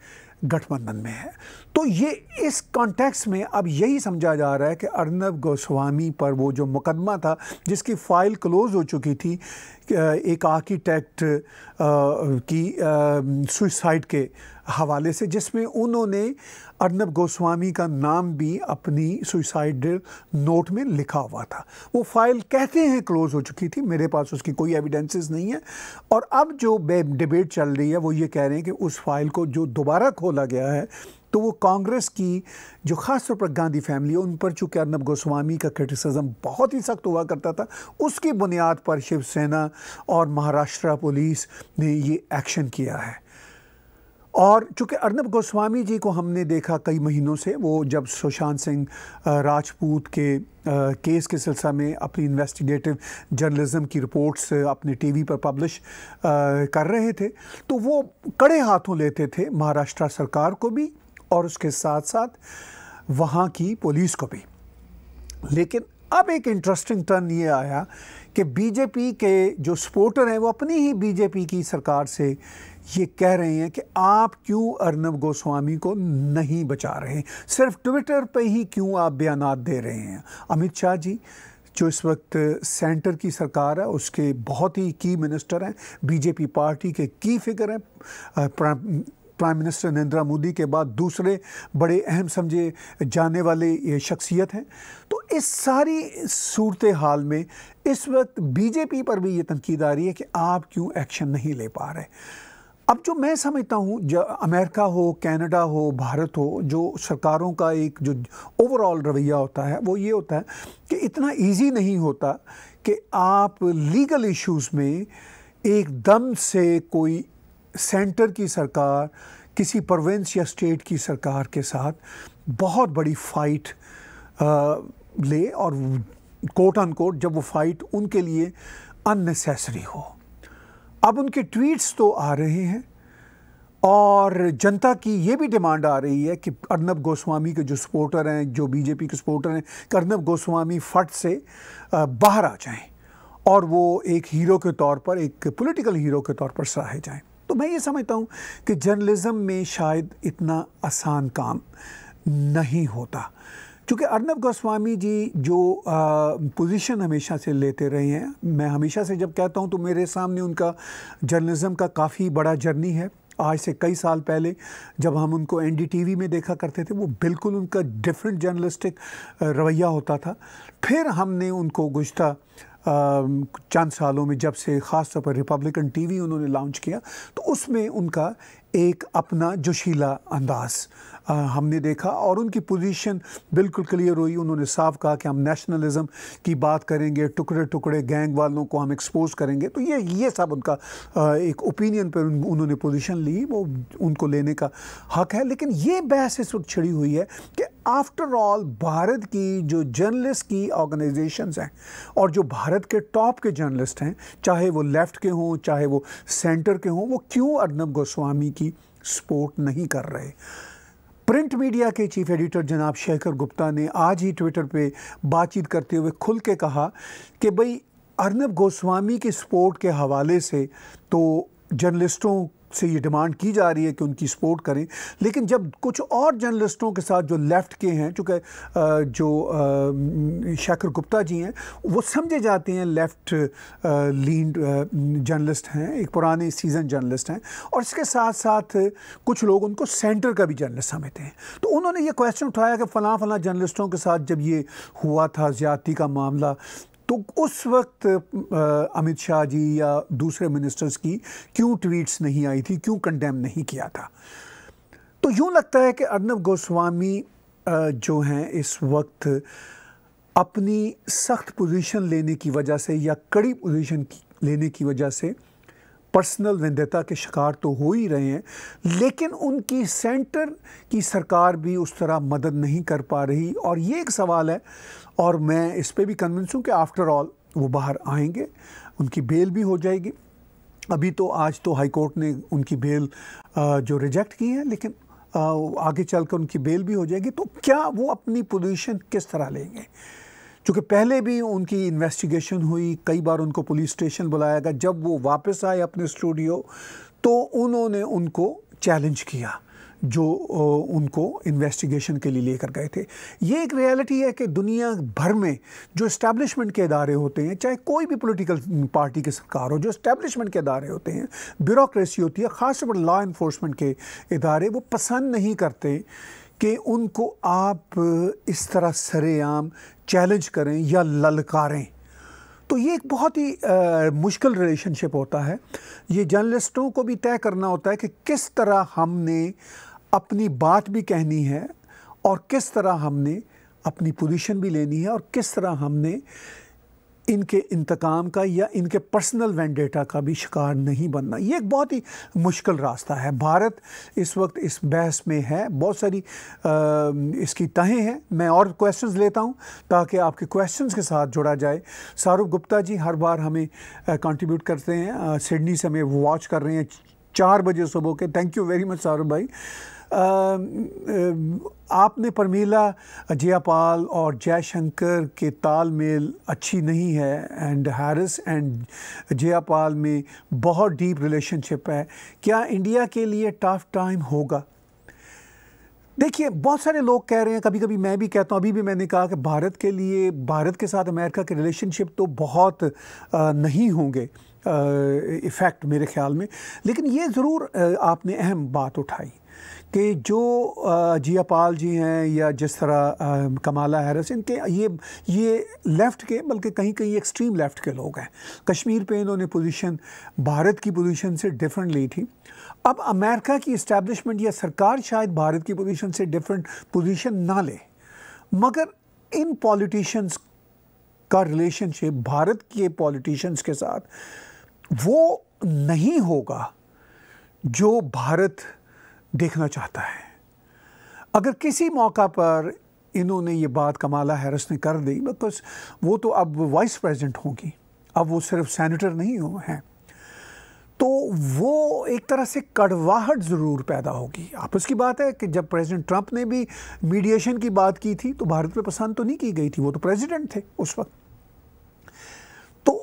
गठबंधन में है तो ये इस कॉन्टेक्स में अब यही समझा जा रहा है कि अर्नब गोस्वामी पर वो जो मुकदमा था जिसकी फ़ाइल क्लोज़ हो चुकी थी एक आर्किटेक्ट की सुसाइड के हवाले से जिसमें उन्होंने अर्नब गोस्वामी का नाम भी अपनी सुसाइड नोट में लिखा हुआ था वो फाइल कहते हैं क्लोज़ हो चुकी थी मेरे पास उसकी कोई एविडेंसेस नहीं है और अब जो डिबेट चल रही है वो ये कह रहे हैं कि उस फाइल को जो दोबारा खोला गया है तो वो कांग्रेस की जो ख़ास तौर पर गांधी फैमिली है उन पर चूँकि अर्नब गोस्वामी का क्रिटिसिज्म बहुत ही सख्त हुआ करता था उसकी बुनियाद पर शिवसेना और महाराष्ट्र पुलिस ने ये एक्शन किया है और चूँकि अर्नब गोस्वामी जी को हमने देखा कई महीनों से वो जब सुशांत सिंह राजपूत के केस के सिलसिला में अपनी इन्वेस्टिगेटिव जर्नलिज्म की रिपोर्ट्स अपने टीवी पर पब्लिश कर रहे थे तो वो कड़े हाथों लेते थे महाराष्ट्र सरकार को भी और उसके साथ साथ वहाँ की पुलिस को भी लेकिन अब एक इंटरेस्टिंग टर्न ये आया कि बीजेपी के जो सपोर्टर हैं वो अपनी ही बीजेपी की सरकार से ये कह रहे हैं कि आप क्यों अर्नब गोस्वामी को नहीं बचा रहे सिर्फ ट्विटर पे ही क्यों आप बयान दे रहे हैं अमित शाह जी जो इस वक्त सेंटर की सरकार है उसके बहुत ही की मिनिस्टर हैं बीजेपी पार्टी के की फिगर हैं प्राइम मिनिस्टर नरेंद्र मोदी के बाद दूसरे बड़े अहम समझे जाने वाले ये शख्सियत हैं तो इस सारी सूरत हाल में इस वक्त बीजेपी पर भी ये तनकीद आ रही है कि आप क्यों एक्शन नहीं ले पा रहे अब जो मैं समझता हूँ अमेरिका हो कनाडा हो भारत हो जो सरकारों का एक जो ओवरऑल रवैया होता है वो ये होता है कि इतना इजी नहीं होता कि आप लीगल इश्यूज में एकदम से कोई सेंटर की सरकार किसी प्रोविंस या स्टेट की सरकार के साथ बहुत बड़ी फाइट आ, ले और कोर्ट अन कोर्ट जब वो फाइट उनके लिए अननेसेसरी हो अब उनके ट्वीट्स तो आ रहे हैं और जनता की ये भी डिमांड आ रही है कि अर्नब गोस्वामी के जो सपोर्टर हैं जो बीजेपी के सपोर्टर हैं अर्नब गोस्वामी फट से बाहर आ जाएं और वो एक हीरो के तौर पर एक पॉलिटिकल हीरो के तौर पर सराहे जाएं तो मैं ये समझता हूँ कि जर्नलिज़म में शायद इतना आसान काम नहीं होता चूँकि अर्नब गोस्वामी जी जो पोजीशन हमेशा से लेते रहे हैं मैं हमेशा से जब कहता हूँ तो मेरे सामने उनका जर्नलिज़म का काफ़ी बड़ा जर्नी है आज से कई साल पहले जब हम उनको एनडीटीवी में देखा करते थे वो बिल्कुल उनका डिफरेंट जर्नलिस्टिक रवैया होता था फिर हमने उनको गुज्त चंद सालों में जब से ख़ास तौर पर रिपब्लिकन टीवी उन्होंने लॉन्च किया तो उसमें उनका एक अपना जोशीला अंदाज आ, हमने देखा और उनकी पोजीशन बिल्कुल क्लियर हुई उन्होंने साफ कहा कि हम नेशनलिज्म की बात करेंगे टुकड़े टुकड़े गैंग वालों को हम एक्सपोज करेंगे तो ये ये सब उनका आ, एक ओपिनियन पर उन्होंने पोजीशन ली वो उनको लेने का हक है लेकिन ये बहस इस वक्त छिड़ी हुई है कि आफ्टर ऑल भारत की जो जर्नलिस्ट की ऑर्गेनाइजेशन हैं और जो भारत के टॉप के जर्नलिस्ट हैं चाहे वो लेफ़्ट के हों चाहे वो सेंटर के हों वो क्यों अर्नब गोस्वामी की सपोर्ट नहीं कर रहे प्रिंट मीडिया के चीफ एडिटर जनाब शेखर गुप्ता ने आज ही ट्विटर पे बातचीत करते हुए खुल के कहा कि भाई अर्नब गोस्वामी की सपोर्ट के हवाले से तो जर्नलिस्टों से ये डिमांड की जा रही है कि उनकी सपोर्ट करें लेकिन जब कुछ और जर्नलिस्टों के साथ जो लेफ़्ट के हैं चूँकि जो शेखर गुप्ता जी हैं वो समझे जाते हैं लेफ़्ट लीन जर्नलिस्ट हैं एक पुराने सीज़न जर्नलिस्ट हैं और इसके साथ साथ कुछ लोग उनको सेंटर का भी जर्नलिस्ट समझते हैं तो उन्होंने ये क्वेश्चन उठाया कि फ़लाँ फ़लाँ जर्नलिस्टों के साथ जब ये हुआ था ज़्यादती का मामला तो उस वक्त अमित शाह जी या दूसरे मिनिस्टर्स की क्यों ट्वीट्स नहीं आई थी क्यों कंडेम नहीं किया था तो यूँ लगता है कि अर्नब गोस्वामी जो हैं इस वक्त अपनी सख्त पोजीशन लेने की वजह से या कड़ी पोजीशन लेने की वजह से पर्सनल विंदता के शिकार तो हो ही रहे हैं लेकिन उनकी सेंटर की सरकार भी उस तरह मदद नहीं कर पा रही और ये एक सवाल है और मैं इस पर भी कन्विंस हूँ कि आफ्टर ऑल वो बाहर आएंगे उनकी बेल भी हो जाएगी अभी तो आज तो हाई कोर्ट ने उनकी बेल जो रिजेक्ट की है लेकिन आगे चलकर उनकी बेल भी हो जाएगी तो क्या वो अपनी पोजीशन किस तरह लेंगे चूँकि पहले भी उनकी इन्वेस्टिगेशन हुई कई बार उनको पुलिस स्टेशन बुलाया गया जब वो वापस आए अपने स्टूडियो तो उन्होंने उनको चैलेंज किया जो उनको इन्वेस्टिगेशन के लिए लेकर गए थे ये एक रियलिटी है कि दुनिया भर में जो इस्टेब्लिशमेंट के अदारे होते हैं चाहे कोई भी पोलिटिकल पार्टी की सरकार हो जो इस्टेब्लिशमेंट के अदारे होते हैं ब्यूरोसी होती है तौर पर लॉ इन्फोर्समेंट के इदारे वो पसंद नहीं करते कि उनको आप इस तरह सरेआम चैलेंज करें या ललकारें तो ये एक बहुत ही आ, मुश्किल रिलेशनशिप होता है ये जर्नलिस्टों को भी तय करना होता है कि किस तरह हमने अपनी बात भी कहनी है और किस तरह हमने अपनी पोजीशन भी लेनी है और किस तरह हमने इनके इंतकाम का या इनके पर्सनल वेंडेटा का भी शिकार नहीं बनना ये एक बहुत ही मुश्किल रास्ता है भारत इस वक्त इस बहस में है बहुत सारी आ, इसकी तहें हैं मैं और क्वेश्चंस लेता हूं ताकि आपके क्वेश्चंस के साथ जुड़ा जाए शाहरुख गुप्ता जी हर बार हमें कंट्रीब्यूट करते हैं सिडनी से हमें वॉच कर रहे हैं चार बजे सुबह के thank you very much Shahrukh भाई आपने परमीला जयापाल और जयशंकर के तालमेल अच्छी नहीं है एंड हारिस एंड जयापाल में बहुत डीप रिलेशनशिप है क्या इंडिया के लिए टफ टाइम होगा देखिए बहुत सारे लोग कह रहे हैं कभी कभी मैं भी कहता हूँ अभी भी मैंने कहा कि भारत के लिए भारत के साथ अमेरिका के रिलेशनशिप तो बहुत नहीं होंगे इफ़ेक्ट मेरे ख्याल में लेकिन ये ज़रूर आपने अहम बात उठाई कि जो जिया पाल जी हैं या जिस तरह कमाला हैरस इनके ये ये लेफ़्ट के बल्कि कहीं कहीं एक्सट्रीम लेफ़्ट के लोग हैं कश्मीर पे इन्होंने पोजीशन भारत की पोजीशन से डिफरेंट ली थी अब अमेरिका की इस्टेब्लिशमेंट या सरकार शायद भारत की पोजीशन से डिफरेंट पोजीशन ना ले मगर इन पॉलिटिशियंस का रिलेशनशिप भारत के पॉलिटिशियंस के साथ वो नहीं होगा जो भारत देखना चाहता है अगर किसी मौका पर इन्होंने ये बात कमाला हैरस ने कर दी बिकॉज मतलब वो तो अब वाइस प्रेसिडेंट होंगी अब वो सिर्फ सेनेटर नहीं हो हैं तो वो एक तरह से कड़वाहट ज़रूर पैदा होगी आपस की बात है कि जब प्रेसिडेंट ट्रंप ने भी मीडिएशन की बात की थी तो भारत में पसंद तो नहीं की गई थी वो तो प्रेसिडेंट थे उस वक्त तो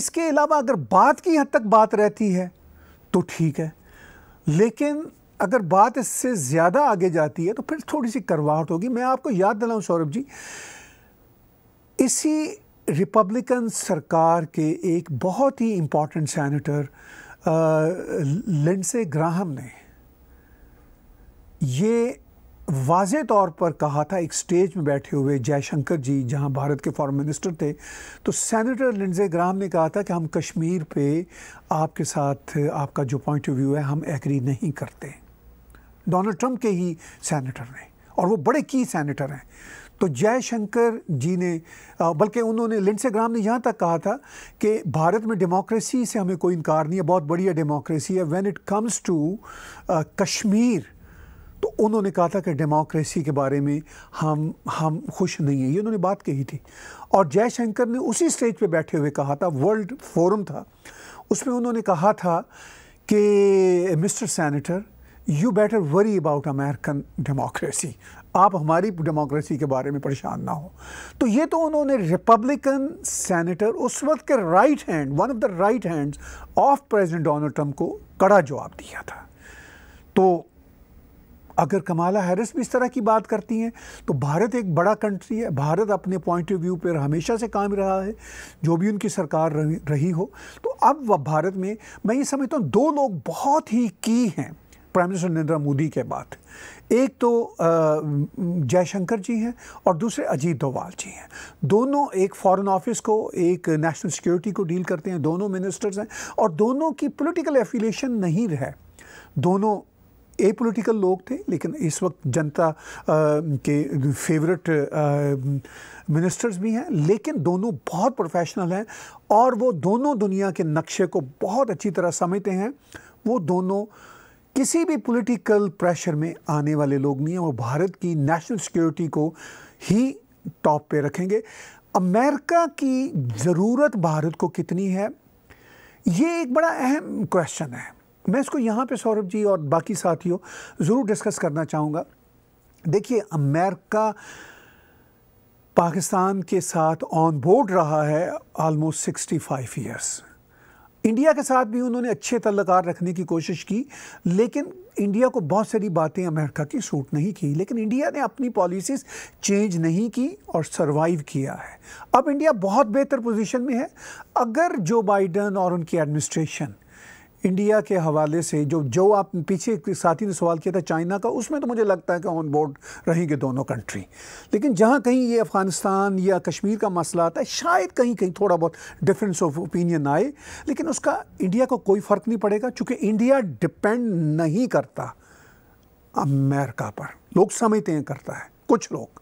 इसके अलावा अगर बात की हद तक बात रहती है तो ठीक है लेकिन अगर बात इससे ज़्यादा आगे जाती है तो फिर थोड़ी सी करवाहट होगी मैं आपको याद दिलाऊं सौरभ जी इसी रिपब्लिकन सरकार के एक बहुत ही इम्पॉर्टेंट सैनिटर लिंडसे ग्राहम ने ये वाज तौर पर कहा था एक स्टेज में बैठे हुए जयशंकर जी जहां भारत के फॉरेन मिनिस्टर थे तो सेनेटर लिंडे ग्राम ने कहा था कि हम कश्मीर पे आपके साथ आपका जो पॉइंट ऑफ व्यू है हम एग्री नहीं करते हैं डोनाल्ड ट्रंप के ही सैनिटर ने और वो बड़े की सैनिटर हैं तो जयशंकर जी ने बल्कि उन्होंने लिंडसे ग्राम ने यहाँ तक कहा था कि भारत में डेमोक्रेसी से हमें कोई इनकार नहीं है बहुत बढ़िया डेमोक्रेसी है when it comes to Kashmir तो उन्होंने कहा था कि डेमोक्रेसी के बारे में हम हम खुश नहीं हैं ये उन्होंने बात कही थी और जयशंकर ने उसी स्टेज पे बैठे हुए कहा था वर्ल्ड फोरम था उसमें उन्होंने कहा था कि mister senator you better worry about American democracy आप हमारी डेमोक्रेसी के बारे में परेशान ना हो तो ये तो उन्होंने रिपब्लिकन सेनेटर उस वक्त के right hand one of the right hands of president Donald Trump को कड़ा जवाब दिया था तो अगर कमाला हैरिस भी इस तरह की बात करती हैं तो भारत एक बड़ा कंट्री है भारत अपने पॉइंट ऑफ व्यू पर हमेशा से काम रहा है जो भी उनकी सरकार रही हो तो अब वह भारत में मैं ये समझता हूँ दो लोग बहुत ही की हैं प्राइम मिनिस्टर नरेंद्र मोदी के बाद एक तो जयशंकर जी हैं और दूसरे अजीत डोवाल जी हैं दोनों एक फॉरेन ऑफिस को एक नेशनल सिक्योरिटी को डील करते हैं दोनों मिनिस्टर्स हैं और दोनों की पॉलिटिकल एफिलिएशन नहीं रहे दोनों ए पोलिटिकल लोग थे लेकिन इस वक्त जनता के फेवरेट मिनिस्टर्स भी हैं लेकिन दोनों बहुत प्रोफेशनल हैं और वो दोनों दुनिया के नक्शे को बहुत अच्छी तरह समझते हैं वो दोनों किसी भी पॉलिटिकल प्रेशर में आने वाले लोग नहीं हैं वो भारत की नेशनल सिक्योरिटी को ही टॉप पे रखेंगे अमेरिका की ज़रूरत भारत को कितनी है ये एक बड़ा अहम क्वेश्चन है मैं इसको यहाँ पे सौरभ जी और बाकी साथियों ज़रूर डिस्कस करना चाहूँगा देखिए अमेरिका पाकिस्तान के साथ ऑन बोर्ड रहा है आलमोस्ट 65 फाइव ईयर्स इंडिया के साथ भी उन्होंने अच्छे तल्लक रखने की कोशिश की लेकिन इंडिया को बहुत सारी बातें अमेरिका की सूट नहीं की लेकिन इंडिया ने अपनी पॉलिसीज़ चेंज नहीं की और सरवाइव किया है अब इंडिया बहुत बेहतर पोजीशन में है अगर जो बाइडन और उनकी एडमिनिस्ट्रेशन इंडिया के हवाले से जो जो आप पीछे एक साथी ने सवाल किया था चाइना का उसमें तो मुझे लगता है कि ऑन बोर्ड रहेंगे दोनों कंट्री लेकिन जहाँ कहीं ये अफ़गानिस्तान या कश्मीर का मसला आता है शायद कहीं कहीं थोड़ा बहुत डिफरेंस ऑफ ओपिनियन आए लेकिन उसका इंडिया को कोई फ़र्क नहीं पड़ेगा चूँकि इंडिया डिपेंड नहीं करता अमेरिका पर लोग समझते हैं करता है कुछ लोग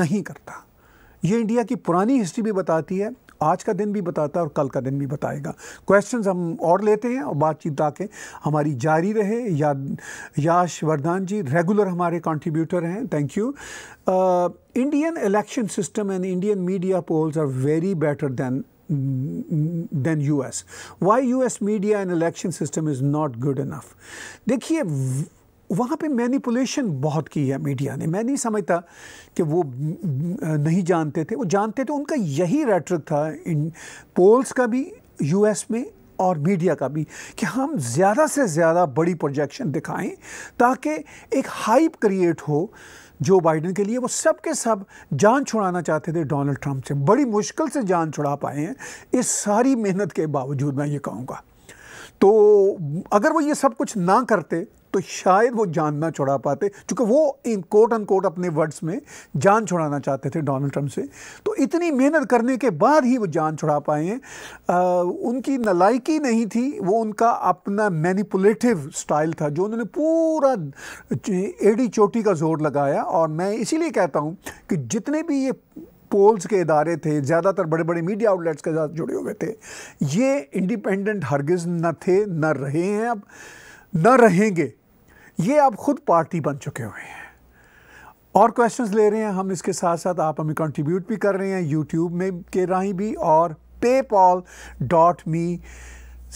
नहीं करता ये इंडिया की पुरानी हिस्ट्री भी बताती है आज का दिन भी बताता है और कल का दिन भी बताएगा क्वेश्चन हम और लेते हैं और बातचीत ताकि हमारी जारी रहे या याश वरदान जी रेगुलर हमारे कॉन्ट्रीब्यूटर हैं thank you Indian election system and Indian media polls are very better than us why U S media and election system is not good enough देखिए वहाँ पे मैनिपुलेशन बहुत की है मीडिया ने मैं नहीं समझता कि वो नहीं जानते थे वो जानते थे उनका यही रेटरिक था इन पोल्स का भी यूएस में और मीडिया का भी कि हम ज़्यादा से ज़्यादा बड़ी प्रोजेक्शन दिखाएं ताकि एक हाइप क्रिएट हो जो बाइडन के लिए वो सब के सब जान छुड़ाना चाहते थे डोनाल्ड ट्रंप से बड़ी मुश्किल से जान छुड़ा पाए हैं इस सारी मेहनत के बावजूद मैं ये कहूँगा तो अगर वो ये सब कुछ ना करते तो शायद वो जान ना छुड़ा पाते क्योंकि वो इन कोट एंड कोट अपने वर्ड्स में जान छुड़ाना चाहते थे डोनाल्ड ट्रंप से तो इतनी मेहनत करने के बाद ही वो जान छुड़ा पाए हैं उनकी नलायकी नहीं थी वो उनका अपना मैनिपुलेटिव स्टाइल था जो उन्होंने पूरा एडी चोटी का जोर लगाया और मैं इसीलिए कहता हूँ कि जितने भी ये पोल्स के इदारे थे ज़्यादातर बड़े बड़े मीडिया आउटलेट्स के साथ जुड़े हुए थे ये इंडिपेंडेंट हरगिज़ न थे न रहे हैं अब न रहेंगे ये आप खुद पार्टी बन चुके हुए हैं और क्वेश्चंस ले रहे हैं हम इसके साथ साथ आप हमें कंट्रीब्यूट भी कर रहे हैं यूट्यूब में के राही भी और PayPal dot me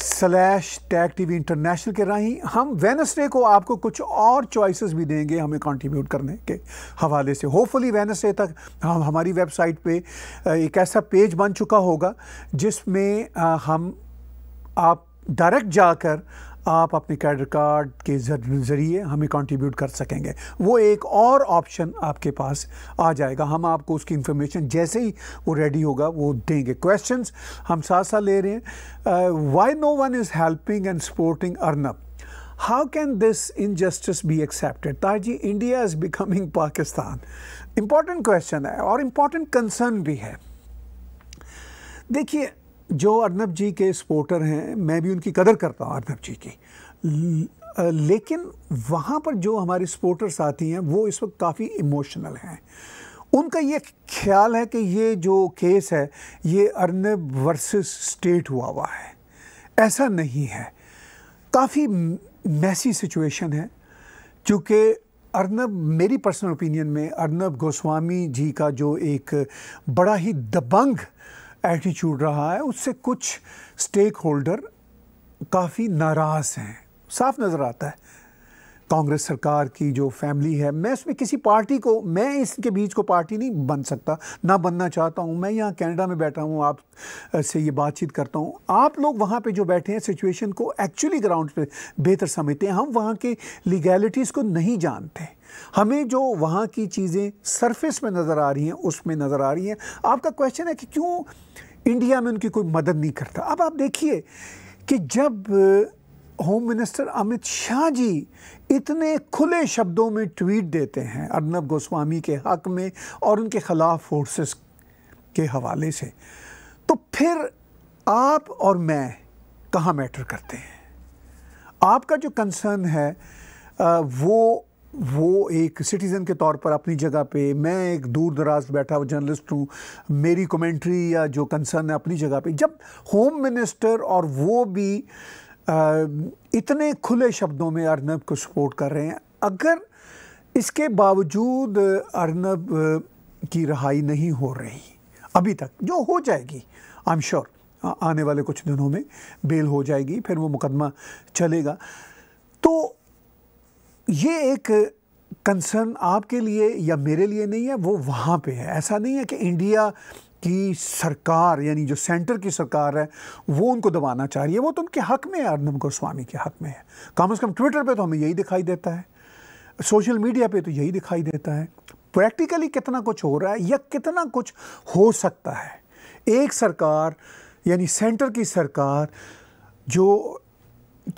slash tag T V international के राही हम वेनसडे को आपको कुछ और चॉइसेस भी देंगे हमें कंट्रीब्यूट करने के हवाले से होपफुली वेनसडे तक हम हमारी वेबसाइट पे एक ऐसा पेज बन चुका होगा जिसमें हम आप डायरेक्ट जाकर आप अपने क्रेडिट कार्ड के ज़रिए हमें कंट्रीब्यूट कर सकेंगे वो एक और ऑप्शन आपके पास आ जाएगा हम आपको उसकी इन्फॉर्मेशन जैसे ही वो रेडी होगा वो देंगे क्वेश्चंस हम साथ साथ ले रहे हैं why no one is helping and supporting Arnab how can this injustice be accepted today India is becoming Pakistan important question है और इम्पॉर्टेंट कंसर्न भी है देखिए जो अर्नब जी के सपोर्टर हैं मैं भी उनकी कदर करता हूँ अर्नब जी की लेकिन वहाँ पर जो हमारे सपोर्टर साथी हैं वो इस वक्त काफ़ी इमोशनल हैं उनका ये ख्याल है कि ये जो केस है ये अर्नब वर्सेस स्टेट हुआ हुआ है ऐसा नहीं है काफ़ी मैसी सिचुएशन है क्योंकि अर्नब मेरी पर्सनल ओपिनियन में अर्नब गोस्वामी जी का जो एक बड़ा ही दबंग एटीट्यूड रहा है उससे कुछ स्टेक होल्डर काफ़ी नाराज़ हैं साफ नज़र आता है कांग्रेस सरकार की जो फैमिली है मैं इसमें किसी पार्टी को मैं इसके बीच को पार्टी नहीं बन सकता ना बनना चाहता हूँ मैं यहाँ कनाडा में बैठा हूँ आप से ये बातचीत करता हूँ आप लोग वहाँ पे जो बैठे हैं सिचुएशन को एक्चुअली ग्राउंड पे बेहतर समझते हैं हम वहाँ के लीगैलिटीज़ को नहीं जानते हमें जो वहाँ की चीज़ें सरफेस में नज़र आ रही हैं उसमें नज़र आ रही हैं आपका क्वेश्चन है कि क्यों इंडिया में उनकी कोई मदद नहीं करता अब आप देखिए कि जब होम मिनिस्टर अमित शाह जी इतने खुले शब्दों में ट्वीट देते हैं अर्नब गोस्वामी के हक में और उनके ख़िलाफ़ फोर्सेस के हवाले से तो फिर आप और मैं कहाँ मैटर करते हैं आपका जो कंसर्न है वो वो एक सिटीज़न के तौर पर अपनी जगह पे मैं एक दूर दराज बैठा हुआ जर्नलिस्ट हूँ मेरी कमेंट्री या जो कंसर्न है अपनी जगह पे जब होम मिनिस्टर और वो भी आ, इतने खुले शब्दों में अर्नब को सपोर्ट कर रहे हैं अगर इसके बावजूद अर्नब की रहाई नहीं हो रही अभी तक जो हो जाएगी आई एम श्योर आने वाले कुछ दिनों में बेल हो जाएगी फिर वो मुकदमा चलेगा तो ये एक कंसर्न आपके लिए या मेरे लिए नहीं है वो वहाँ पे है ऐसा नहीं है कि इंडिया की सरकार यानी जो सेंटर की सरकार है वो उनको दबाना चाह रही है वो तो उनके हक में है अर्नब गोस्वामी के हक में है कम अज़ कम ट्विटर पे तो हमें यही दिखाई देता है सोशल मीडिया पे तो यही दिखाई देता है प्रैक्टिकली कितना कुछ हो रहा है या कितना कुछ हो सकता है एक सरकार यानी सेंटर की सरकार जो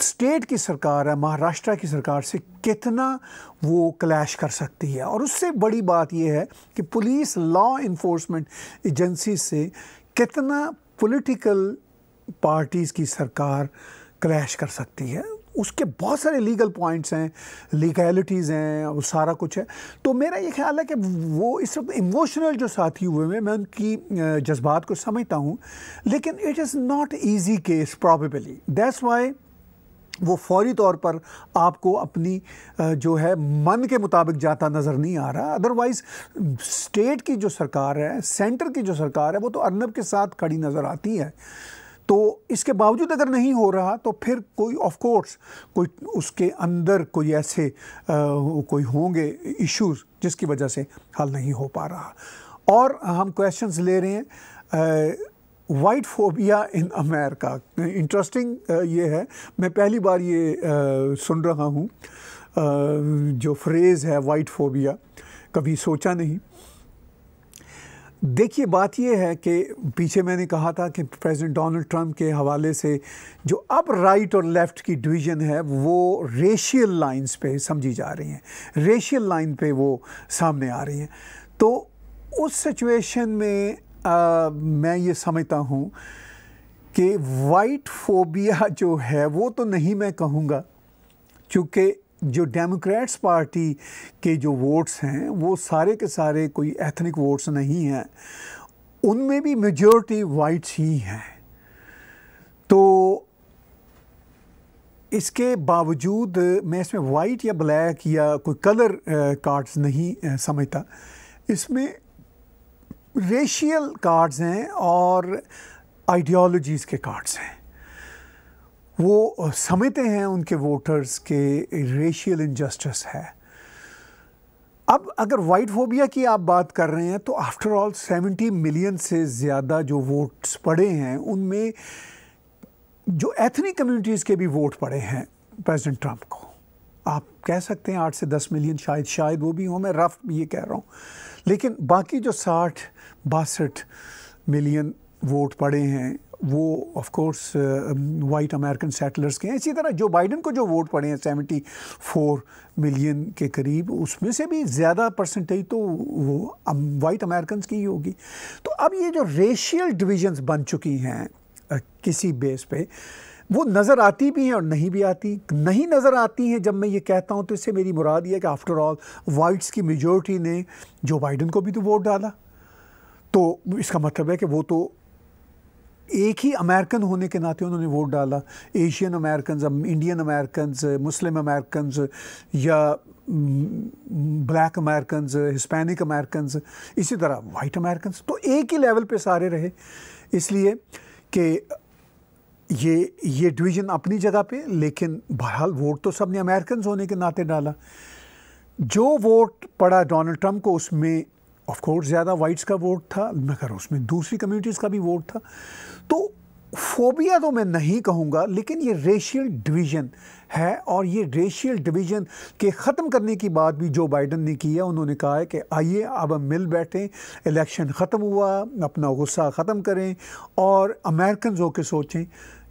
स्टेट की सरकार है महाराष्ट्र की सरकार से कितना वो क्लैश कर सकती है और उससे बड़ी बात यह है कि पुलिस लॉ इन्फोर्समेंट एजेंसी से कितना पॉलिटिकल पार्टीज़ की सरकार क्लैश कर सकती है उसके बहुत सारे लीगल पॉइंट्स हैं लीगैलिटीज़ हैं और सारा कुछ है तो मेरा ये ख्याल है कि वो इस वक्त इमोशनल जो साथी हुए हैं मैं उनकी जज्बात को समझता हूँ लेकिन it is not easy case probably that's why वो फौरी तौर पर आपको अपनी जो है मन के मुताबिक जाता नज़र नहीं आ रहा अदरवाइज़ स्टेट की जो सरकार है सेंटर की जो सरकार है वो तो अरनब के साथ खड़ी नज़र आती है तो इसके बावजूद अगर नहीं हो रहा तो फिर कोई ऑफ कोर्स कोई उसके अंदर कोई ऐसे आ, कोई होंगे इश्यूज जिसकी वजह से हल नहीं हो पा रहा और हम क्वेश्चंस ले रहे हैं आ, white phobia in America interesting ये है मैं पहली बार ये uh, सुन रहा हूँ uh, जो फ्रेज़ है वाइट फोबिया कभी सोचा नहीं देखिए बात यह है कि पीछे मैंने कहा था कि प्रेसिडेंट डोनाल्ड ट्रंप के हवाले से जो अब राइट और लेफ़्ट की डिवीज़न है वो रेशियल लाइंस पे समझी जा रही हैं रेशियल लाइन पे वो सामने आ रही हैं तो उस सिचुएशन में आ, मैं ये समझता हूँ कि वाइट फोबिया जो है वो तो नहीं मैं कहूँगा क्योंकि जो डेमोक्रेट्स पार्टी के जो वोट्स हैं वो सारे के सारे कोई एथनिक वोट्स नहीं हैं उनमें भी मेजॉरिटी वाइट्स ही हैं तो इसके बावजूद मैं इसमें वाइट या ब्लैक या कोई कलर कार्ड्स नहीं समझता इसमें रेशियल कार्ड्स हैं और आइडियोलॉजीज़ के कार्ड्स हैं वो समझते हैं उनके वोटर्स के रेशियल इनजस्टिस है अब अगर वाइट फोबिया की आप बात कर रहे हैं तो आफ्टर ऑल 70 मिलियन से ज़्यादा जो वोट्स पड़े हैं उनमें जो एथनिक कम्युनिटीज़ के भी वोट पड़े हैं प्रेसिडेंट ट्रंप को आप कह सकते हैं आठ से दस मिलियन शायद शायद वो भी हों मैं रफ ये कह रहा हूँ लेकिन बाकी जो साठ बासठ मिलियन वोट पड़े हैं वो of course white American settlers के हैं इसी तरह जो बाइडन को जो वोट पड़े हैं सेवेंटी फोर मिलियन के करीब उसमें से भी ज़्यादा परसेंटेज तो वो वाइट um, अमेरिकन की ही होगी तो अब ये जो रेशियल डिविजन्स बन चुकी हैं uh, किसी बेस पे वो नज़र आती भी हैं और नहीं भी आती नहीं नज़र आती हैं जब मैं ये कहता हूँ तो इससे मेरी मुराद ये है कि आफ्टर ऑल वाइट्स की मेजोरिटी ने जो बाइडन को भी तो वोट डाला तो इसका मतलब है कि वो तो एक ही अमेरिकन होने के नाते उन्होंने वोट डाला Asian American Indian American Muslim American या ब्लैक अमेरिकन हिस्पैनिक अमेरिकन इसी तरह वाइट अमेरिकन तो एक ही लेवल पे सारे रहे इसलिए कि ये ये डिवीज़न अपनी जगह पे लेकिन बहरहाल वोट तो सब ने अमेरिकन होने के नाते डाला जो वोट पड़ा डोनाल्ड ट्रंप को उसमें ऑफकोर्स ज़्यादा वाइट्स का वोट था मगर उसमें दूसरी कम्युनिटीज़ का भी वोट था तो फोबिया तो मैं नहीं कहूँगा लेकिन ये रेशियल डिवीज़न है और ये रेशियल डिवीज़न के ख़त्म करने की बात भी जो बाइडन ने की है उन्होंने कहा है कि आइए अब हम मिल बैठें इलेक्शन ख़त्म हुआ अपना गुस्सा ख़त्म करें और अमेरिकन होकर सोचें